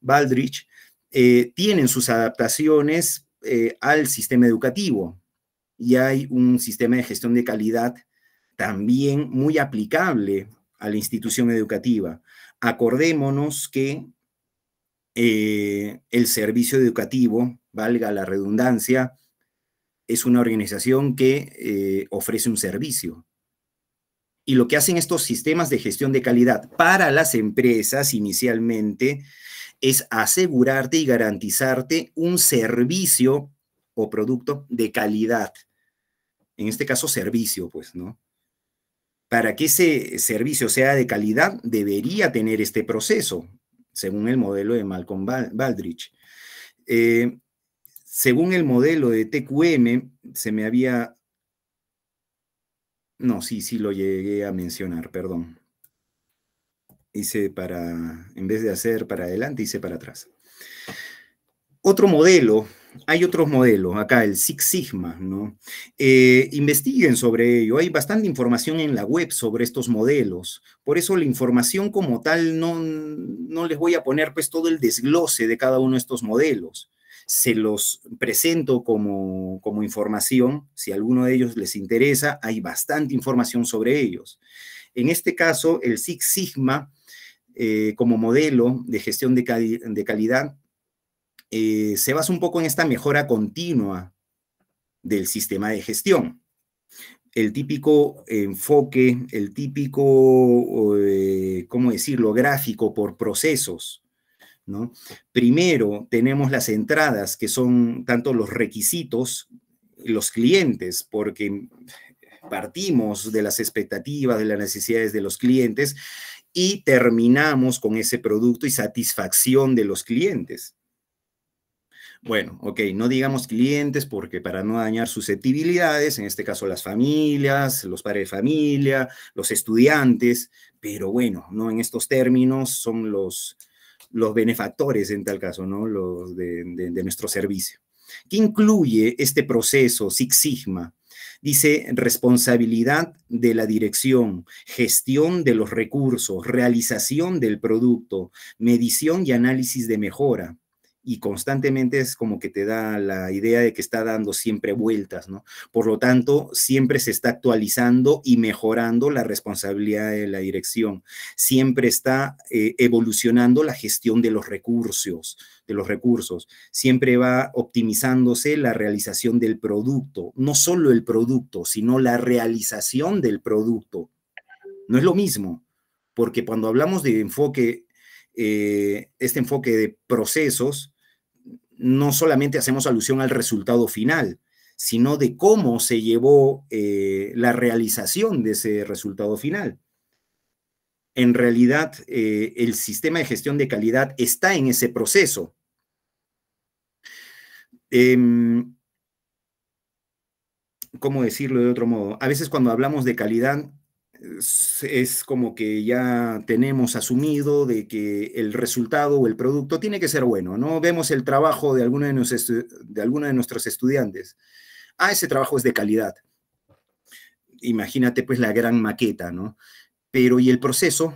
Baldrich, eh, tienen sus adaptaciones eh, al sistema educativo y hay un sistema de gestión de calidad también muy aplicable a la institución educativa. Acordémonos que eh, el servicio educativo, valga la redundancia, es una organización que ofrece un servicio y lo que hacen estos sistemas de gestión de calidad para las empresas inicialmente es asegurarte y garantizarte un servicio o producto de calidad. En este caso, servicio, pues, ¿no? Para que ese servicio sea de calidad, debería tener este proceso, según el modelo de Malcolm Baldrich. Eh, según el modelo de TQM, se me había no, sí, sí lo llegué a mencionar, perdón. Hice para, en vez de hacer para adelante, hice para atrás. Otro modelo, hay otros modelos, acá el Six Sigma, ¿no? Eh, investiguen sobre ello, hay bastante información en la web sobre estos modelos, por eso la información como tal no, no les voy a poner pues todo el desglose de cada uno de estos modelos se los presento como, información. Si alguno de ellos les interesa, hay bastante información sobre ellos. En este caso, el Six Sigma, eh, como modelo de gestión de, calidad, eh, se basa un poco en esta mejora continua del sistema de gestión. El típico enfoque, el típico, eh, ¿cómo decirlo?, gráfico por procesos Primero tenemos las entradas, que son tanto los requisitos, los clientes, porque partimos de las expectativas, de las necesidades de los clientes y terminamos con ese producto y satisfacción de los clientes. Bueno, ok, no digamos clientes porque para no dañar susceptibilidades, en este caso las familias, los padres de familia, los estudiantes, pero bueno, no en estos términos son los, los benefactores en tal caso, ¿no? Los de, nuestro servicio. ¿Qué incluye este proceso Six Sigma? Dice responsabilidad de la dirección, gestión de los recursos, realización del producto, medición y análisis de mejora, y constantemente es como que te da la idea de que está dando siempre vueltas, ¿no? Por lo tanto, siempre se está actualizando y mejorando la responsabilidad de la dirección, siempre está eh, evolucionando la gestión de los recursos, de los recursos, siempre va optimizándose la realización del producto, no solo el producto, sino la realización del producto. No es lo mismo, porque cuando hablamos de enfoque eh, este enfoque de procesos, no solamente hacemos alusión al resultado final, sino de cómo se llevó eh, la realización de ese resultado final. En realidad, eh, el sistema de gestión de calidad está en ese proceso. Em, ¿Cómo decirlo de otro modo? A veces cuando hablamos de calidad, es, como que ya tenemos asumido de que el resultado o el producto tiene que ser bueno, ¿no? Vemos el trabajo de alguno de, nuestros, de, alguno de nuestros estudiantes. Ah, ese trabajo es de calidad. Imagínate pues la gran maqueta, ¿no? Pero ¿y el proceso?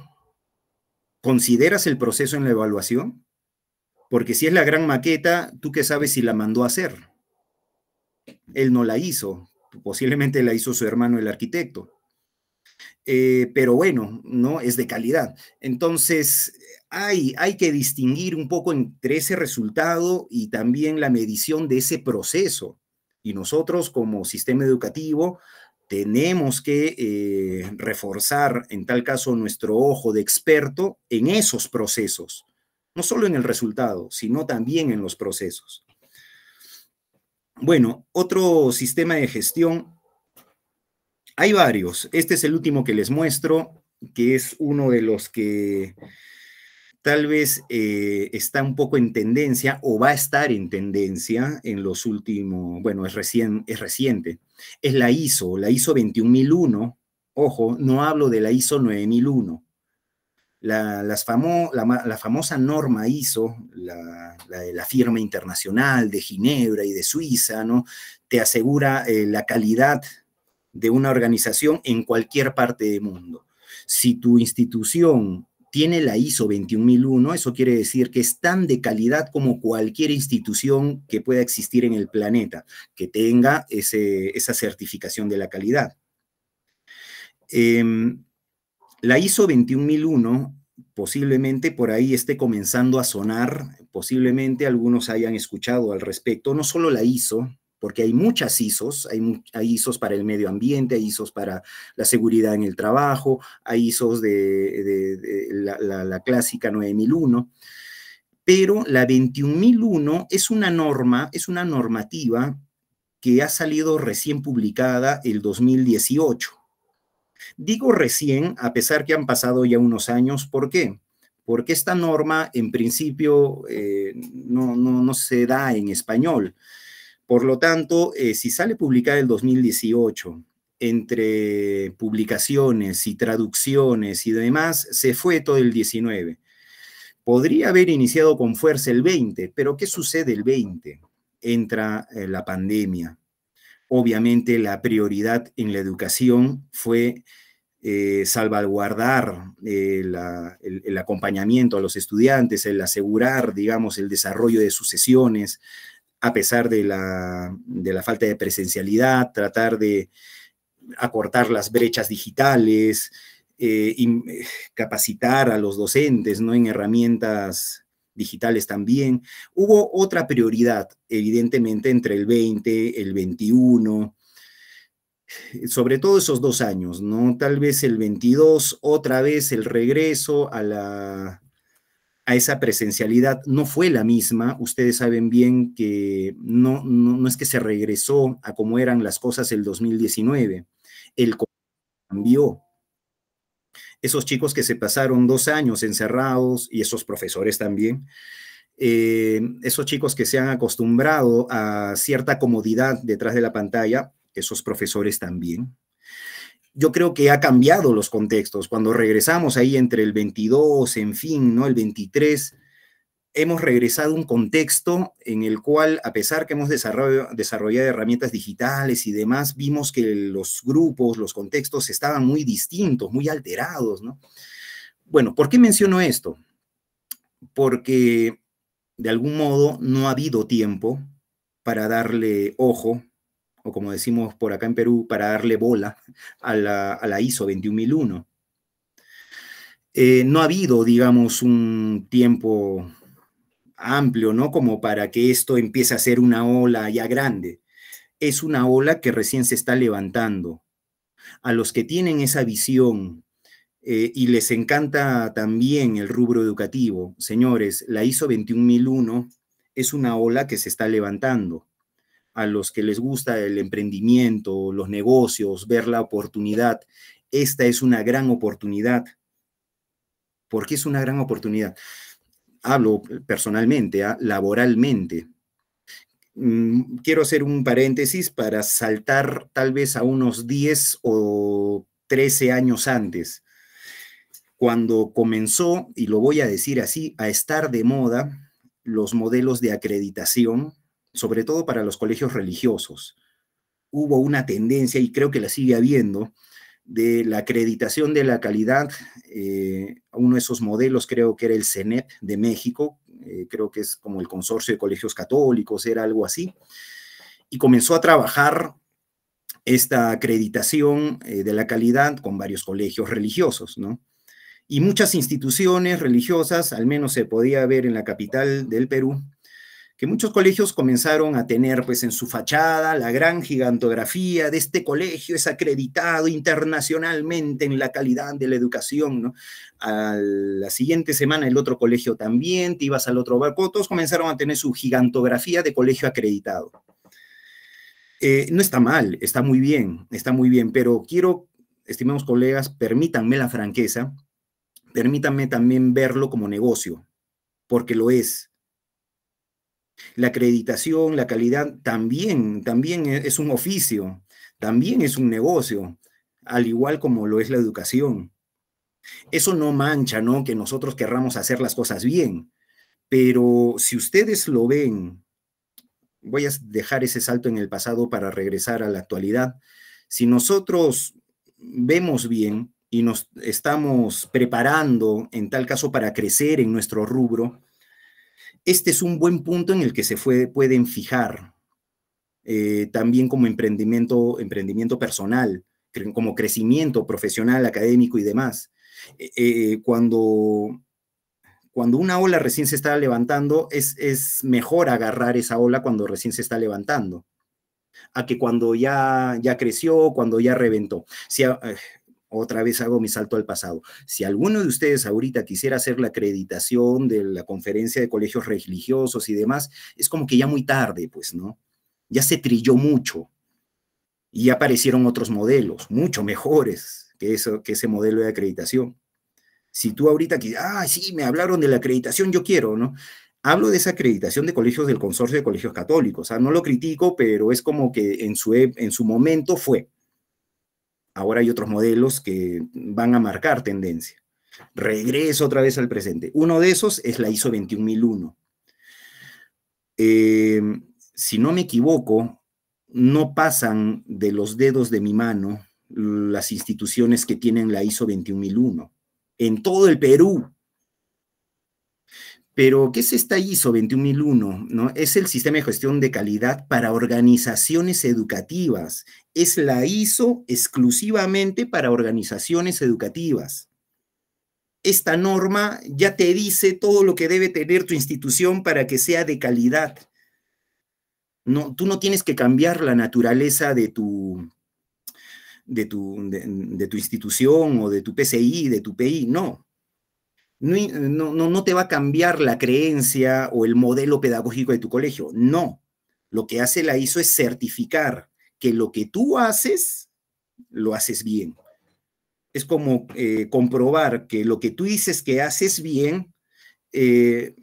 ¿Consideras el proceso en la evaluación? Porque si es la gran maqueta, ¿tú qué sabes si la mandó a hacer? Él no la hizo, posiblemente la hizo su hermano el arquitecto. Eh, pero bueno, no es de calidad. Entonces, hay, hay que distinguir un poco entre ese resultado y también la medición de ese proceso. Y nosotros como sistema educativo tenemos que eh, reforzar, en tal caso, nuestro ojo de experto en esos procesos, no solo en el resultado, sino también en los procesos. Bueno, otro sistema de gestión hay varios. Este es el último que les muestro, que es uno de los que tal vez eh, está un poco en tendencia o va a estar en tendencia en los últimos, bueno, es, es reciente, es la ISO, la ISO 21001. Ojo, no hablo de la ISO 9001. La, la, famosa norma ISO, la, firma internacional de Ginebra y de Suiza, ¿no? Te asegura eh, la calidad de una organización en cualquier parte del mundo. Si tu institución tiene la ISO 21001, eso quiere decir que es tan de calidad como cualquier institución que pueda existir en el planeta, que tenga esa certificación de la calidad. Em, la ISO 21001 posiblemente por ahí esté comenzando a sonar, posiblemente algunos hayan escuchado al respecto, no solo la ISO, porque hay muchas ISOs, hay, ISOs para el medio ambiente, hay ISOs para la seguridad en el trabajo, hay ISOs de, la, clásica 9001 pero la 21001 es una norma, es una normativa que ha salido recién publicada el 2018. Digo recién, a pesar que han pasado ya unos años, ¿por qué? Porque esta norma en principio eh, no, no, se da en español. Por lo tanto, eh, si sale publicada el 2018, entre publicaciones y traducciones y demás, se fue todo el 19. Podría haber iniciado con fuerza el 20, pero ¿qué sucede el 20? Entra eh, la pandemia. Obviamente la prioridad en la educación fue eh, salvaguardar el, el, acompañamiento a los estudiantes, el asegurar, digamos, el desarrollo de sus sesiones, a pesar de la, falta de presencialidad, tratar de acortar las brechas digitales, eh, eh, capacitar a los docentes ¿no? en herramientas digitales también. Hubo otra prioridad, evidentemente, entre el 20, el 21, sobre todo esos dos años, ¿no? Tal vez el 22, otra vez el regreso a la a esa presencialidad no fue la misma. Ustedes saben bien que no, no, es que se regresó a cómo eran las cosas el 2019, el cambió. Esos chicos que se pasaron dos años encerrados y esos profesores también, eh, esos chicos que se han acostumbrado a cierta comodidad detrás de la pantalla, esos profesores también yo creo que ha cambiado los contextos. Cuando regresamos ahí entre el 22, en fin, ¿no? El 23, hemos regresado a un contexto en el cual, a pesar que hemos desarrollado, desarrollado herramientas digitales y demás, vimos que los grupos, los contextos estaban muy distintos, muy alterados, Bueno, ¿por qué menciono esto? Porque de algún modo no ha habido tiempo para darle ojo o como decimos por acá en Perú, para darle bola a la, a la ISO 21001. Eh, no ha habido, digamos, un tiempo amplio, ¿no? Como para que esto empiece a ser una ola ya grande. Es una ola que recién se está levantando. A los que tienen esa visión eh, y les encanta también el rubro educativo, señores, la ISO 21001 es una ola que se está levantando a los que les gusta el emprendimiento, los negocios, ver la oportunidad. Esta es una gran oportunidad. ¿Por qué es una gran oportunidad? Hablo personalmente, ah, laboralmente. Mm, quiero hacer un paréntesis para saltar tal vez a unos 10 o 13 años antes, cuando comenzó, y lo voy a decir así, a estar de moda los modelos de acreditación sobre todo para los colegios religiosos. Hubo una tendencia, y creo que la sigue habiendo, de la acreditación de la calidad. Eh, uno de esos modelos creo que era el CENEP de México, eh, creo que es como el consorcio de colegios católicos, era algo así. Y comenzó a trabajar esta acreditación eh, de la calidad con varios colegios religiosos, ¿no? Y muchas instituciones religiosas, al menos se podía ver en la capital del Perú, que muchos colegios comenzaron a tener pues en su fachada la gran gigantografía de este colegio es acreditado internacionalmente en la calidad de la educación, ¿no? A la siguiente semana el otro colegio también, te ibas al otro barco, todos comenzaron a tener su gigantografía de colegio acreditado. Eh, no está mal, está muy bien, está muy bien, pero quiero, estimados colegas, permítanme la franqueza, permítanme también verlo como negocio, porque lo es la acreditación, la calidad también, también e, es un oficio, también es un negocio, al igual como lo es la educación. Eso no mancha, ¿no? Que nosotros querramos hacer las cosas bien, pero si ustedes lo ven, voy a dejar ese salto en el pasado para regresar a la actualidad. Si nosotros vemos bien y nos estamos preparando, en tal caso, para crecer en nuestro rubro, este es un buen punto en el que se pueden fijar eh, también como emprendimiento, emprendimiento personal, como crecimiento profesional, académico y demás. Eh, eh, cuando, cuando una ola recién se está levantando, es, mejor agarrar esa ola cuando recién se está levantando a que cuando ya, ya creció, cuando ya reventó otra vez hago mi salto al pasado. Si alguno de ustedes ahorita quisiera hacer la acreditación de la conferencia de colegios religiosos y demás, es como que ya muy tarde, pues, ¿no? Ya se trilló mucho y aparecieron otros modelos, mucho mejores que, eso, que ese modelo de acreditación. Si tú ahorita, ah, sí, me hablaron de la acreditación, yo quiero, ¿no? Hablo de esa acreditación de colegios del consorcio de colegios católicos, o sea, no lo critico, pero es como que en su, e, en su momento fue, Ahora hay otros modelos que van a marcar tendencia. Regreso otra vez al presente. Uno de esos es la ISO 21001. Em, si no me equivoco, no pasan de los dedos de mi mano las instituciones que tienen la ISO 21001. En todo el Perú, pero, ¿qué es esta ISO 21001? ¿no? Es el sistema de gestión de calidad para organizaciones educativas. Es la ISO exclusivamente para organizaciones educativas. Esta norma ya te dice todo lo que debe tener tu institución para que sea de calidad. No, tú no tienes que cambiar la naturaleza de tu, de tu, de tu institución o de tu PCI, de tu PI, no no, no, no te va a cambiar la creencia o el modelo pedagógico de tu colegio. No, lo que hace la ISO es certificar que lo que tú haces, lo haces bien. Es como eh, comprobar que lo que tú dices que haces bien, eh,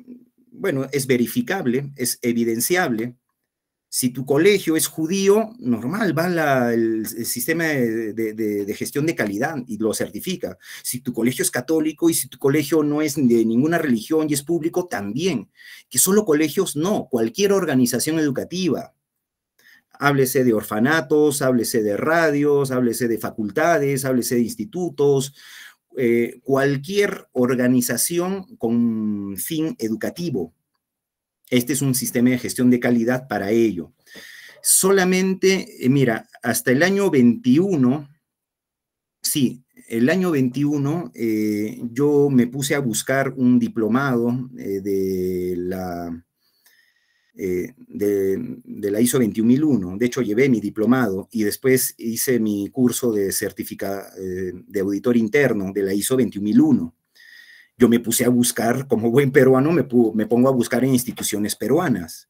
bueno, es verificable, es evidenciable, si tu colegio es judío, normal, va el, sistema de, gestión de calidad y lo certifica. Si tu colegio es católico y si tu colegio no es de ninguna religión y es público, también. Que solo colegios, no, cualquier organización educativa. Háblese de orfanatos, háblese de radios, háblese de facultades, háblese de institutos, eh, cualquier organización con fin educativo este es un sistema de gestión de calidad para ello. Solamente, eh, mira, hasta el año 21, sí, el año 21 eh, yo me puse a buscar un diplomado eh, de, la, de, de, la ISO 21001. De hecho, llevé mi diplomado y después hice mi curso de certificado de auditor interno de la ISO 21001 yo me puse a buscar, como buen peruano, me, pongo a buscar en instituciones peruanas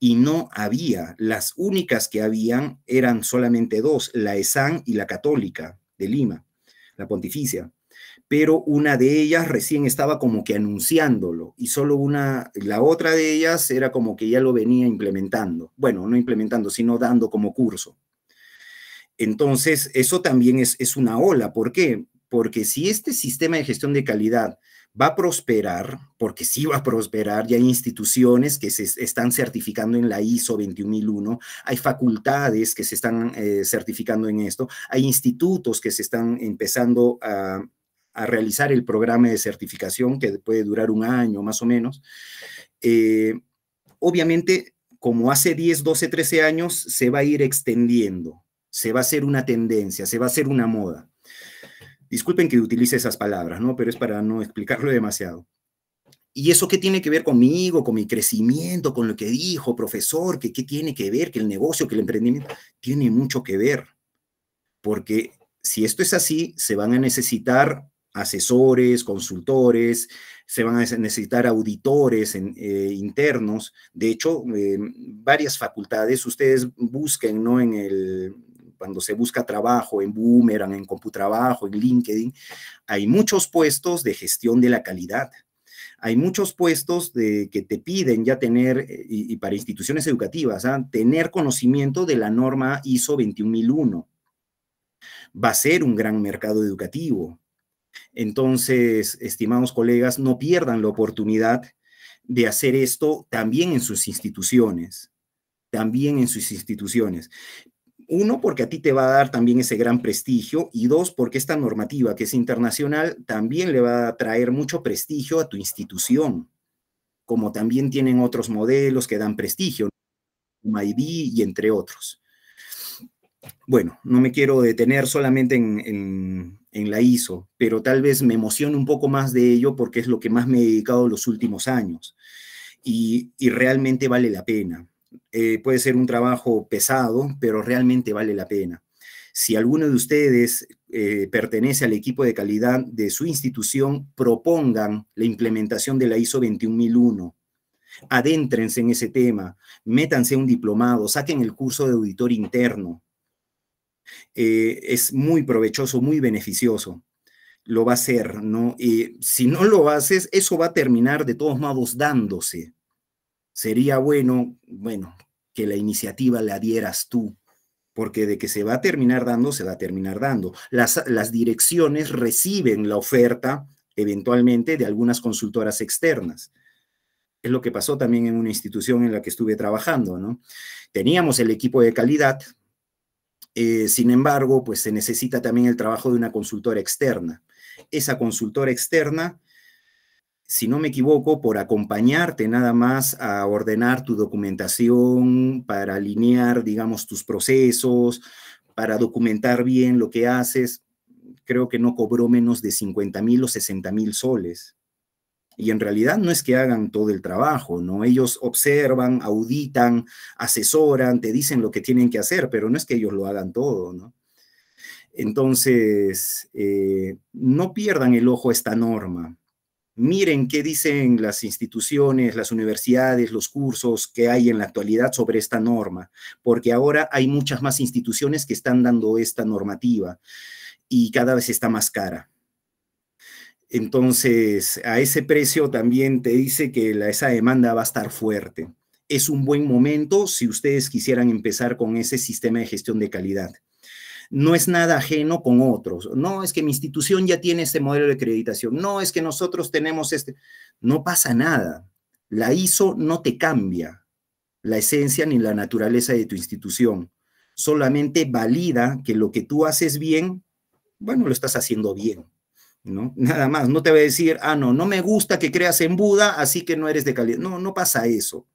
y no había. Las únicas que habían eran solamente dos, la ESAN y la Católica de Lima, la Pontificia. Pero una de ellas recién estaba como que anunciándolo y solo una, la otra de ellas era como que ya lo venía implementando. Bueno, no implementando, sino dando como curso. Entonces, eso también es, es una ola. ¿Por qué? Porque si este sistema de gestión de calidad va a prosperar, porque sí va a prosperar, ya hay instituciones que se están certificando en la ISO 21001, hay facultades que se están eh, certificando en esto, hay institutos que se están empezando a, realizar el programa de certificación que puede durar un año más o menos. Eh, obviamente, como hace 10, 12, 13 años, se va a ir extendiendo, se va a hacer una tendencia, se va a hacer una moda. Disculpen que utilice esas palabras, ¿no? Pero es para no explicarlo demasiado. ¿Y eso qué tiene que ver conmigo, con mi crecimiento, con lo que dijo profesor? que qué tiene que ver? Que el negocio, que el emprendimiento tiene mucho que ver. Porque si esto es así, se van a necesitar asesores, consultores, se van a necesitar auditores eh, internos. De hecho, eh, varias facultades, ustedes busquen ¿no? en el cuando se busca trabajo en Boomerang, en Computrabajo, en LinkedIn, hay muchos puestos de gestión de la calidad. Hay muchos puestos de, que te piden ya tener, eh, y, para instituciones educativas, ¿ah? tener conocimiento de la norma ISO 21001. Va a ser un gran mercado educativo. Entonces, estimados colegas, no pierdan la oportunidad de hacer esto también en sus instituciones, también en sus instituciones. Uno, porque a ti te va a dar también ese gran prestigio y dos, porque esta normativa que es internacional también le va a traer mucho prestigio a tu institución, como también tienen otros modelos que dan prestigio, MyD y entre otros. Bueno, no me quiero detener solamente en, la ISO, pero tal vez me emocione un poco más de ello porque es lo que más me he dedicado los últimos años y realmente vale la pena. Eh, puede ser un trabajo pesado, pero realmente vale la pena. Si alguno de ustedes eh, pertenece al equipo de calidad de su institución, propongan la implementación de la ISO 21001. Adéntrense en ese tema, métanse un diplomado, saquen el curso de auditor interno. Eh, es muy provechoso, muy beneficioso. Lo va a hacer, ¿no? Y si no lo haces, eso va a terminar de todos modos dándose sería bueno, bueno, que la iniciativa la dieras tú, porque de que se va a terminar dando, se va a terminar dando. Las, las direcciones reciben la oferta eventualmente de algunas consultoras externas. Es lo que pasó también en una institución en la que estuve trabajando, ¿no? Teníamos el equipo de calidad, eh, sin embargo, pues se necesita también el trabajo de una consultora externa. Esa consultora externa si no me equivoco, por acompañarte nada más a ordenar tu documentación, para alinear, digamos, tus procesos, para documentar bien lo que haces, creo que no cobró menos de 50 mil o 60 mil soles. Y en realidad no es que hagan todo el trabajo, ¿no? Ellos observan, auditan, asesoran, te dicen lo que tienen que hacer, pero no es que ellos lo hagan todo, ¿no? Entonces, eh, no pierdan el ojo esta norma miren qué dicen las instituciones, las universidades, los cursos que hay en la actualidad sobre esta norma, porque ahora hay muchas más instituciones que están dando esta normativa y cada vez está más cara. Entonces, a ese precio también te dice que esa demanda va a estar fuerte. Es un buen momento si ustedes quisieran empezar con ese sistema de gestión de calidad no es nada ajeno con otros. No, es que mi institución ya tiene este modelo de acreditación. No, es que nosotros tenemos este. No pasa nada. La ISO no te cambia la esencia ni la naturaleza de tu institución. Solamente valida que lo que tú haces bien, bueno, lo estás haciendo bien. ¿no? Nada más, no te va a decir, ah, no, no me gusta que creas en Buda, así que no eres de calidad. No, no pasa eso.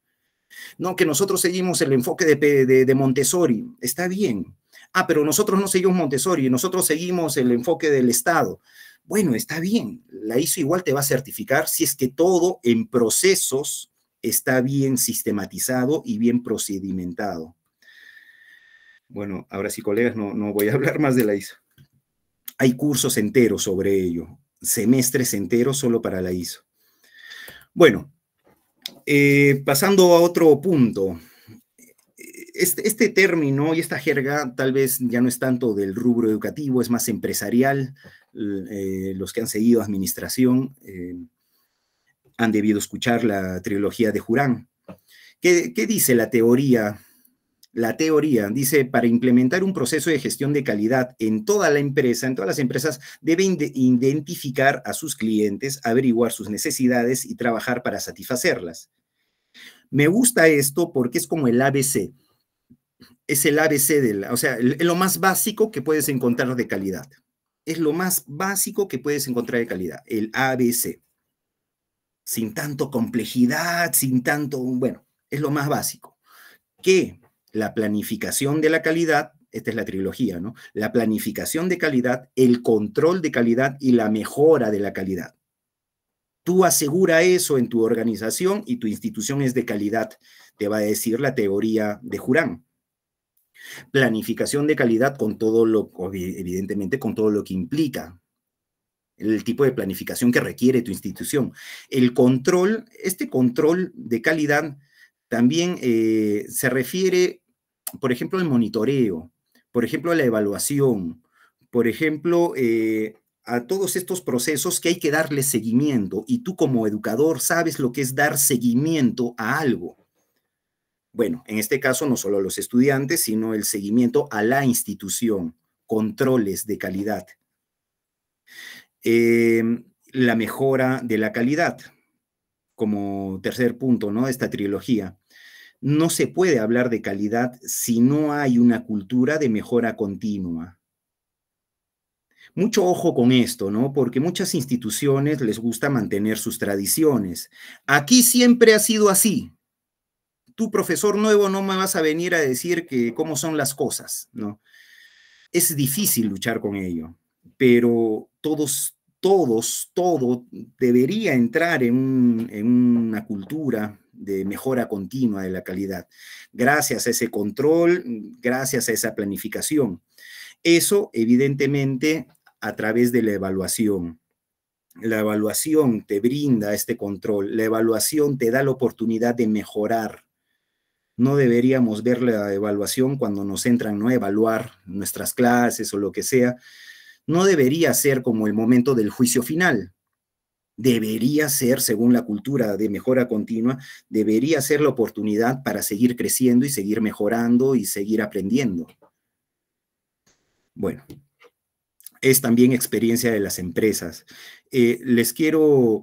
No, que nosotros seguimos el enfoque de, de Montessori, está bien, Ah, pero nosotros no seguimos Montessori, nosotros seguimos el enfoque del Estado. Bueno, está bien, la ISO igual te va a certificar si es que todo en procesos está bien sistematizado y bien procedimentado. Bueno, ahora sí, colegas, no, voy a hablar más de la ISO. Hay cursos enteros sobre ello, semestres enteros solo para la ISO. Bueno, eh, pasando a otro punto, este, este, término y esta jerga tal vez ya no es tanto del rubro educativo, es más empresarial. Eh, los que han seguido administración eh, han debido escuchar la trilogía de Jurán. ¿Qué, dice la teoría? La teoría dice, para implementar un proceso de gestión de calidad en toda la empresa, en todas las empresas, deben identificar a sus clientes, averiguar sus necesidades y trabajar para satisfacerlas. Me gusta esto porque es como el ABC es el ABC del, o sea, es lo más básico que puedes encontrar de calidad. Es lo más básico que puedes encontrar de calidad, el ABC. Sin tanto complejidad, sin tanto, bueno, es lo más básico. Que la planificación de la calidad, esta es la trilogía, ¿no? La planificación de calidad, el control de calidad y la mejora de la calidad. Tú asegura eso en tu organización y tu institución es de calidad, te va a decir la teoría de Jurán Planificación de calidad con todo lo, evidentemente, con todo lo que implica el tipo de planificación que requiere tu institución. El control, este control de calidad también eh, se refiere, por ejemplo, al monitoreo, por ejemplo, a la evaluación, por ejemplo, eh, a todos estos procesos que hay que darle seguimiento y tú como educador sabes lo que es dar seguimiento a algo. Bueno, en este caso no solo los estudiantes, sino el seguimiento a la institución, controles de calidad, em, la mejora de la calidad, como tercer punto, ¿no? Esta trilogía. No se puede hablar de calidad si no hay una cultura de mejora continua. Mucho ojo con esto, ¿no? Porque muchas instituciones les gusta mantener sus tradiciones. Aquí siempre ha sido así, tu profesor nuevo, no me vas a venir a decir que cómo son las cosas, ¿no? Es difícil luchar con ello, pero todos, todos, todo debería entrar en una cultura de mejora continua de la calidad, gracias a ese control, gracias a esa planificación. Eso, evidentemente, a través de la evaluación. La evaluación te brinda este control, la evaluación te da la oportunidad de mejorar, no deberíamos ver la evaluación cuando nos entran, ¿no? Evaluar nuestras clases o lo que sea. No debería ser como el momento del juicio final. Debería ser, según la cultura de mejora continua, debería ser la oportunidad para seguir creciendo y seguir mejorando y seguir aprendiendo. Bueno, es también experiencia de las empresas. Eh, les, quiero,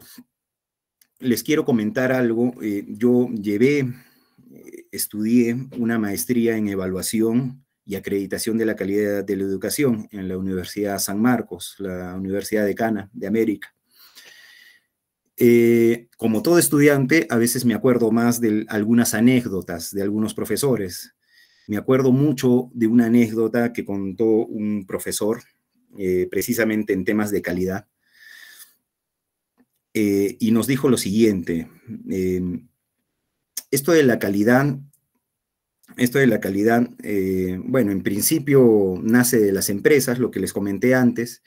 les quiero comentar algo. Eh, yo llevé estudié una maestría en evaluación y acreditación de la calidad de la educación en la Universidad San Marcos, la Universidad de Cana de América. Eh, como todo estudiante, a veces me acuerdo más de algunas anécdotas de algunos profesores. Me acuerdo mucho de una anécdota que contó un profesor, eh, precisamente en temas de calidad, eh, y nos dijo lo siguiente esto de la calidad, esto de la calidad, eh, bueno, en principio nace de las empresas, lo que les comenté antes,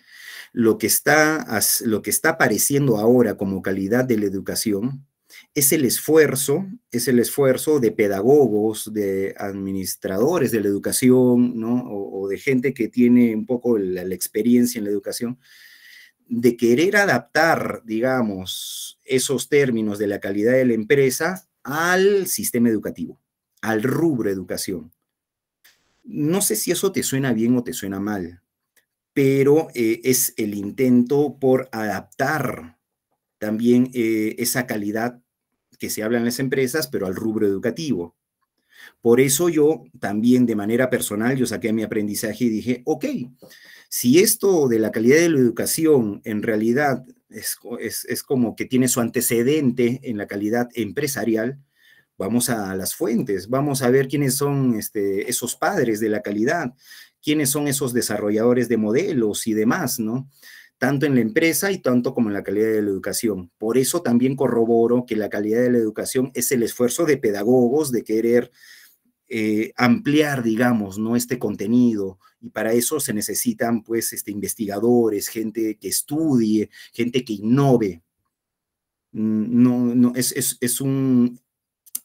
lo que está, lo que está apareciendo ahora como calidad de la educación, es el esfuerzo, es el esfuerzo de pedagogos, de administradores de la educación, o, de gente que tiene un poco la, experiencia en la educación, de querer adaptar, digamos, esos términos de la calidad de la empresa al sistema educativo, al rubro educación. No sé si eso te suena bien o te suena mal, pero eh, es el intento por adaptar también eh, esa calidad que se habla en las empresas, pero al rubro educativo. Por eso yo también de manera personal, yo saqué mi aprendizaje y dije, ok, si esto de la calidad de la educación en realidad es, como que tiene su antecedente en la calidad empresarial, vamos a las fuentes, vamos a ver quiénes son este, esos padres de la calidad, quiénes son esos desarrolladores de modelos y demás, ¿no? Tanto en la empresa y tanto como en la calidad de la educación. Por eso también corroboro que la calidad de la educación es el esfuerzo de pedagogos de querer eh, ampliar, digamos, ¿no? este contenido y para eso se necesitan pues este, investigadores, gente que estudie, gente que innove. Mm, no, no, es, es, es un,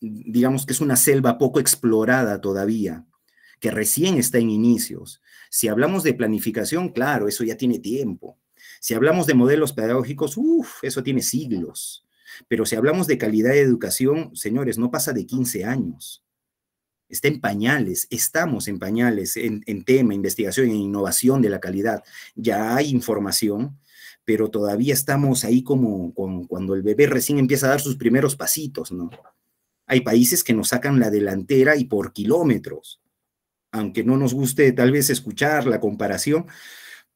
digamos que es una selva poco explorada todavía, que recién está en inicios. Si hablamos de planificación, claro, eso ya tiene tiempo. Si hablamos de modelos pedagógicos, uff, eso tiene siglos. Pero si hablamos de calidad de educación, señores, no pasa de 15 años está en pañales, estamos en pañales en, tema, investigación e innovación de la calidad. Ya hay información, pero todavía estamos ahí como, cuando el bebé recién empieza a dar sus primeros pasitos, ¿no? Hay países que nos sacan la delantera y por kilómetros, aunque no nos guste tal vez escuchar la comparación,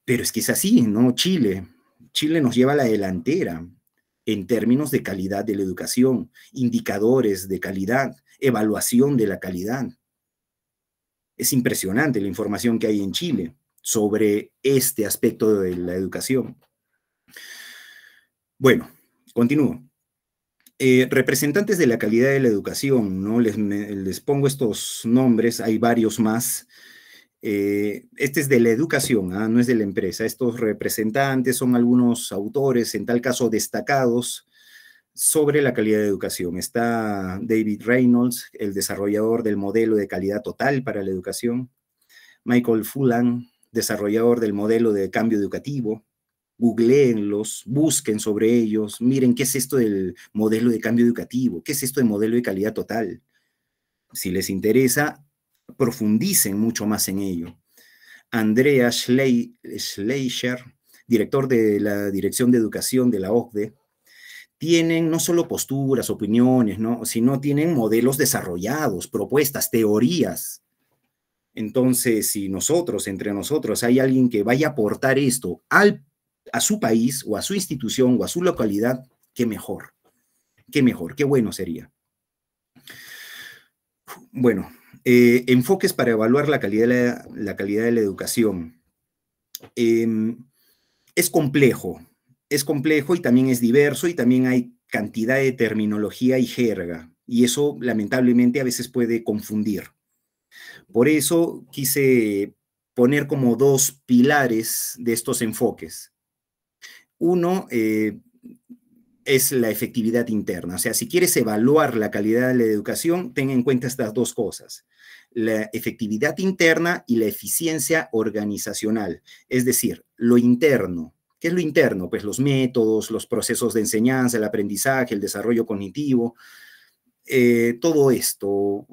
pero es que es así, ¿no? Chile, Chile nos lleva la delantera en términos de calidad de la educación, indicadores de calidad, evaluación de la calidad. Es impresionante la información que hay en Chile sobre este aspecto de la educación. Bueno, continúo. Eh, representantes de la calidad de la educación, ¿no? Les, pongo estos nombres, hay varios más. Eh, este es de la educación, ¿ah? no es de la empresa. Estos representantes son algunos autores, en tal caso destacados, sobre la calidad de educación. Está David Reynolds, el desarrollador del modelo de calidad total para la educación, Michael Fulan, desarrollador del modelo de cambio educativo. Googleenlos, busquen sobre ellos, miren qué es esto del modelo de cambio educativo, qué es esto del modelo de calidad total. Si les interesa, profundicen mucho más en ello. Andrea Schleicher, director de la Dirección de Educación de la OCDE, tienen no solo posturas, opiniones, ¿no? sino tienen modelos desarrollados, propuestas, teorías. Entonces, si nosotros, entre nosotros, hay alguien que vaya a aportar esto a su país o a su institución o a su localidad, qué mejor, qué mejor, qué bueno sería. Bueno, eh, enfoques para evaluar la calidad de la, calidad de la educación. Em, es complejo, es complejo y también es diverso y también hay cantidad de terminología y jerga. Y eso lamentablemente a veces puede confundir. Por eso quise poner como dos pilares de estos enfoques. Uno eh, es la efectividad interna. O sea, si quieres evaluar la calidad de la educación, ten en cuenta estas dos cosas. La efectividad interna y la eficiencia organizacional. Es decir, lo interno, ¿Qué es lo interno, pues los métodos, los procesos de enseñanza, el aprendizaje, el desarrollo cognitivo, eh, todo esto,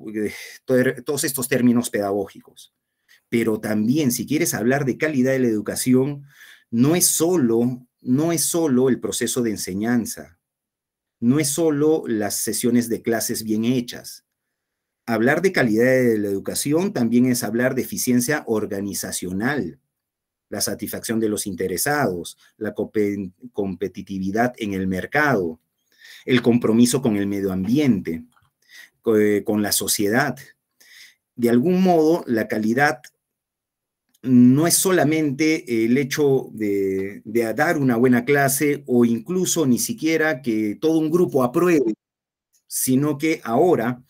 eh, todos estos términos pedagógicos. Pero también, si quieres hablar de calidad de la educación, no es solo, no es solo el proceso de enseñanza, no es solo las sesiones de clases bien hechas. Hablar de calidad de la educación también es hablar de eficiencia organizacional, la satisfacción de los interesados, la competitividad en el mercado, el compromiso con el medio ambiente, eh, con la sociedad. De algún modo, la calidad no es solamente el hecho de, dar una buena clase o incluso ni siquiera que todo un grupo apruebe, sino que ahora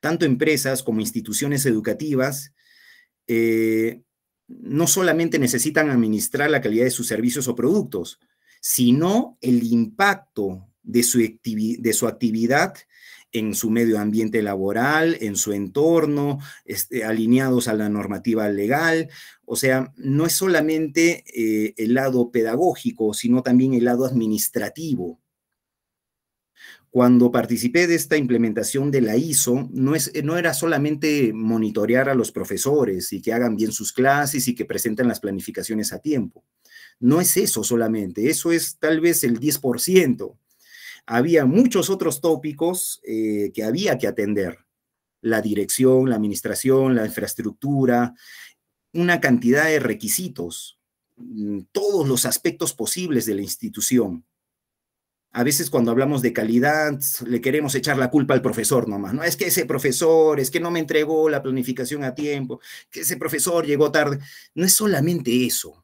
tanto empresas como instituciones educativas eh, no solamente necesitan administrar la calidad de sus servicios o productos, sino el impacto de su, de su actividad en su medio ambiente laboral, en su entorno, este, alineados a la normativa legal. O sea, no es solamente eh, el lado pedagógico, sino también el lado administrativo. Cuando participé de esta implementación de la ISO, eh, no, era solamente monitorear a los profesores y que hagan bien sus clases y que presenten las planificaciones a tiempo. No es eso solamente, eso es tal vez el 10%. Había muchos otros tópicos eh, que había que atender. La dirección, la administración, la infraestructura, una cantidad de requisitos, mm, todos los aspectos posibles de la institución a veces cuando hablamos de calidad le queremos echar la culpa al profesor nomás, ¿no? Es que ese profesor, es que no me entregó la planificación a tiempo, que ese profesor llegó tarde. No es solamente eso.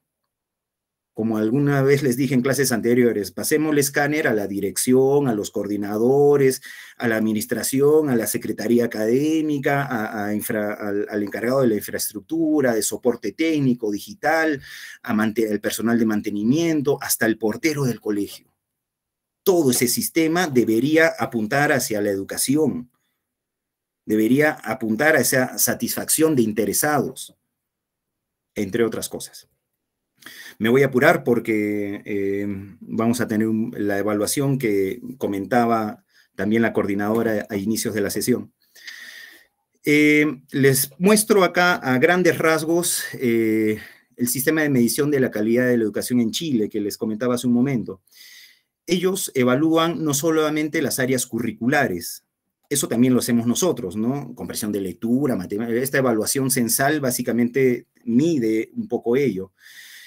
Como alguna vez les dije en clases anteriores, pasemos el escáner a la dirección, a los coordinadores, a la administración, a la secretaría académica, a, al, al, encargado de la infraestructura, de soporte técnico, digital, al personal de mantenimiento, hasta el portero del colegio todo ese sistema debería apuntar hacia la educación, debería apuntar a esa satisfacción de interesados, entre otras cosas. Me voy a apurar porque eh, vamos a tener la evaluación que comentaba también la coordinadora a inicios de la sesión. Eh, les muestro acá a grandes rasgos eh, el sistema de medición de la calidad de la educación en Chile que les comentaba hace un momento ellos evalúan no solamente las áreas curriculares, eso también lo hacemos nosotros, ¿no? Compresión de lectura, matemática, esta evaluación censal básicamente mide un poco ello.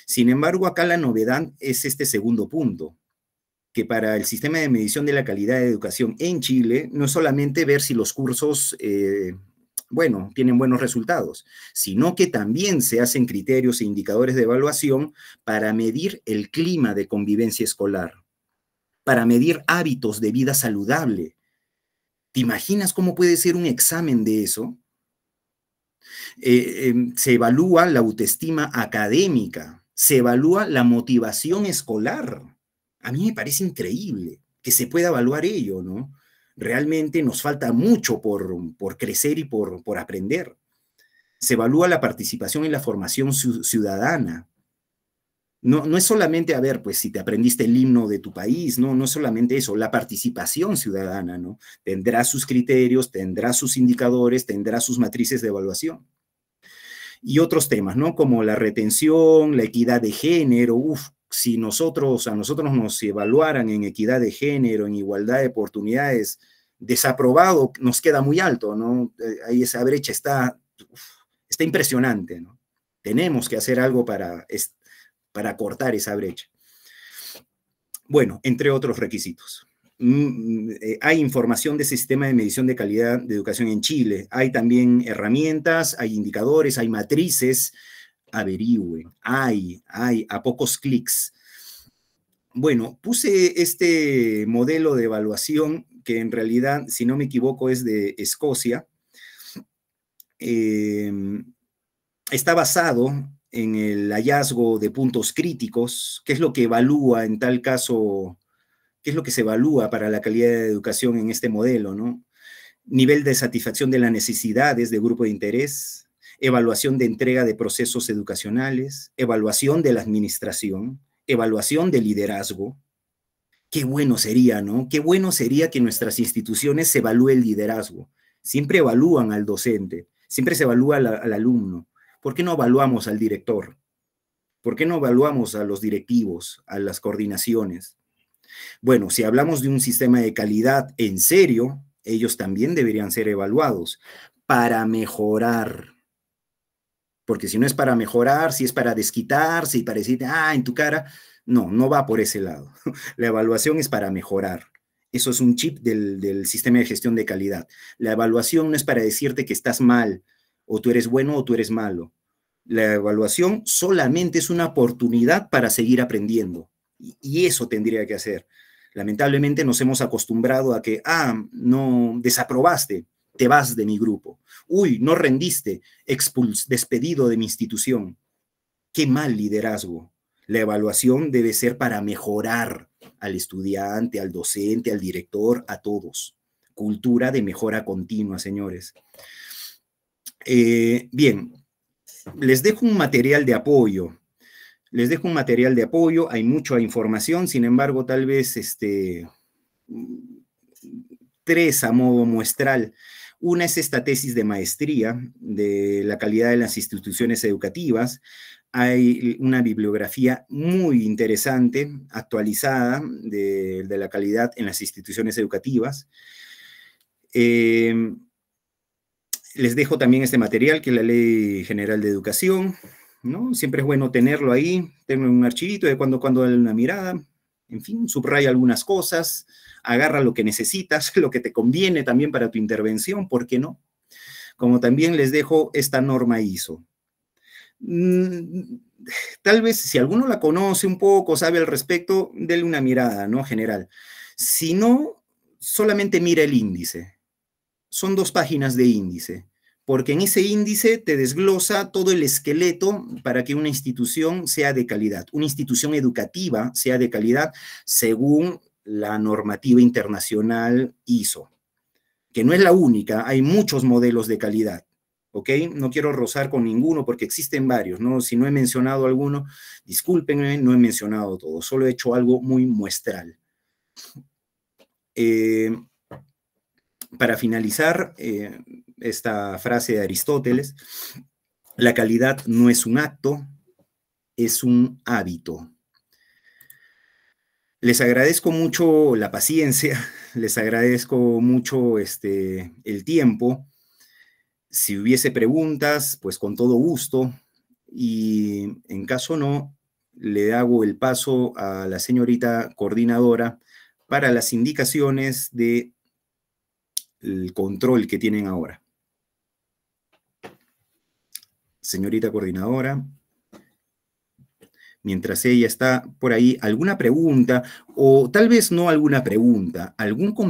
Sin embargo, acá la novedad es este segundo punto, que para el sistema de medición de la calidad de educación en Chile no es solamente ver si los cursos, eh, bueno, tienen buenos resultados, sino que también se hacen criterios e indicadores de evaluación para medir el clima de convivencia escolar para medir hábitos de vida saludable. ¿Te imaginas cómo puede ser un examen de eso? Eh, em, se evalúa la autoestima académica, se evalúa la motivación escolar. A mí me parece increíble que se pueda evaluar ello, ¿no? Realmente nos falta mucho por, por crecer y por, por aprender. Se evalúa la participación en la formación ciudadana, no, no es solamente, a ver, pues si te aprendiste el himno de tu país, no, no es solamente eso, la participación ciudadana, ¿no? Tendrá sus criterios, tendrá sus indicadores, tendrá sus matrices de evaluación. Y otros temas, ¿no? Como la retención, la equidad de género, uff, si nosotros, a nosotros nos evaluaran en equidad de género, en igualdad de oportunidades, desaprobado nos queda muy alto, ¿no? Eh, ahí esa brecha está, está impresionante, ¿no? Tenemos que hacer algo para, para cortar esa brecha. Bueno, entre otros requisitos. Mm, eh, hay información de sistema de medición de calidad de educación en Chile, hay también herramientas, hay indicadores, hay matrices, averigüen, hay, hay, a pocos clics. Bueno, puse este modelo de evaluación que en realidad, si no me equivoco, es de Escocia. Em, está basado en el hallazgo de puntos críticos, qué es lo que evalúa en tal caso, qué es lo que se evalúa para la calidad de educación en este modelo, ¿no? Nivel de satisfacción de las necesidades de grupo de interés, evaluación de entrega de procesos educacionales, evaluación de la administración, evaluación de liderazgo. Qué bueno sería, ¿no? Qué bueno sería que nuestras instituciones se evalúe el liderazgo. Siempre evalúan al docente, siempre se evalúa al alumno ¿Por qué no evaluamos al director? ¿Por qué no evaluamos a los directivos, a las coordinaciones? Bueno, si hablamos de un sistema de calidad en serio, ellos también deberían ser evaluados para mejorar. Porque si no es para mejorar, si es para desquitarse y para decir, ah, en tu cara, no, no va por ese lado. La evaluación es para mejorar. Eso es un chip del, del sistema de gestión de calidad. La evaluación no es para decirte que estás mal, o tú eres bueno o tú eres malo. La evaluación solamente es una oportunidad para seguir aprendiendo. Y eso tendría que hacer. Lamentablemente nos hemos acostumbrado a que, ah, no, desaprobaste, te vas de mi grupo. Uy, no rendiste, expuls despedido de mi institución. Qué mal liderazgo. La evaluación debe ser para mejorar al estudiante, al docente, al director, a todos. Cultura de mejora continua, señores. Eh, bien, les dejo un material de apoyo. Les dejo un material de apoyo, hay mucha información, sin embargo, tal vez este, tres a modo muestral. Una es esta tesis de maestría de la calidad de las instituciones educativas. Hay una bibliografía muy interesante, actualizada, de, la calidad en las instituciones educativas. Eh, les dejo también este material que es la Ley General de Educación, ¿no? Siempre es bueno tenerlo ahí, tener un archivito de cuando cuando darle una mirada, en fin, subraya algunas cosas, agarra lo que necesitas, lo que te conviene también para tu intervención, ¿por qué no? Como también les dejo esta norma ISO. Mm, tal vez si alguno la conoce un poco, sabe al respecto, déle una mirada, ¿no? General. Si no, solamente mira el índice son dos páginas de índice, porque en ese índice te desglosa todo el esqueleto para que una institución sea de calidad, una institución educativa sea de calidad según la normativa internacional ISO, que no es la única, hay muchos modelos de calidad. ¿ok? No quiero rozar con ninguno porque existen varios, ¿no? Si no he mencionado alguno, discúlpenme, no he mencionado todo, solo he hecho algo muy muestral. Eh, para finalizar eh, esta frase de Aristóteles, la calidad no es un acto, es un hábito. Les agradezco mucho la paciencia, les agradezco mucho este, el tiempo. Si hubiese preguntas, pues con todo gusto. Y en caso no, le hago el paso a la señorita coordinadora para las indicaciones de el control que tienen ahora. Señorita coordinadora, mientras ella está por ahí, alguna pregunta o tal vez no alguna pregunta, algún comentario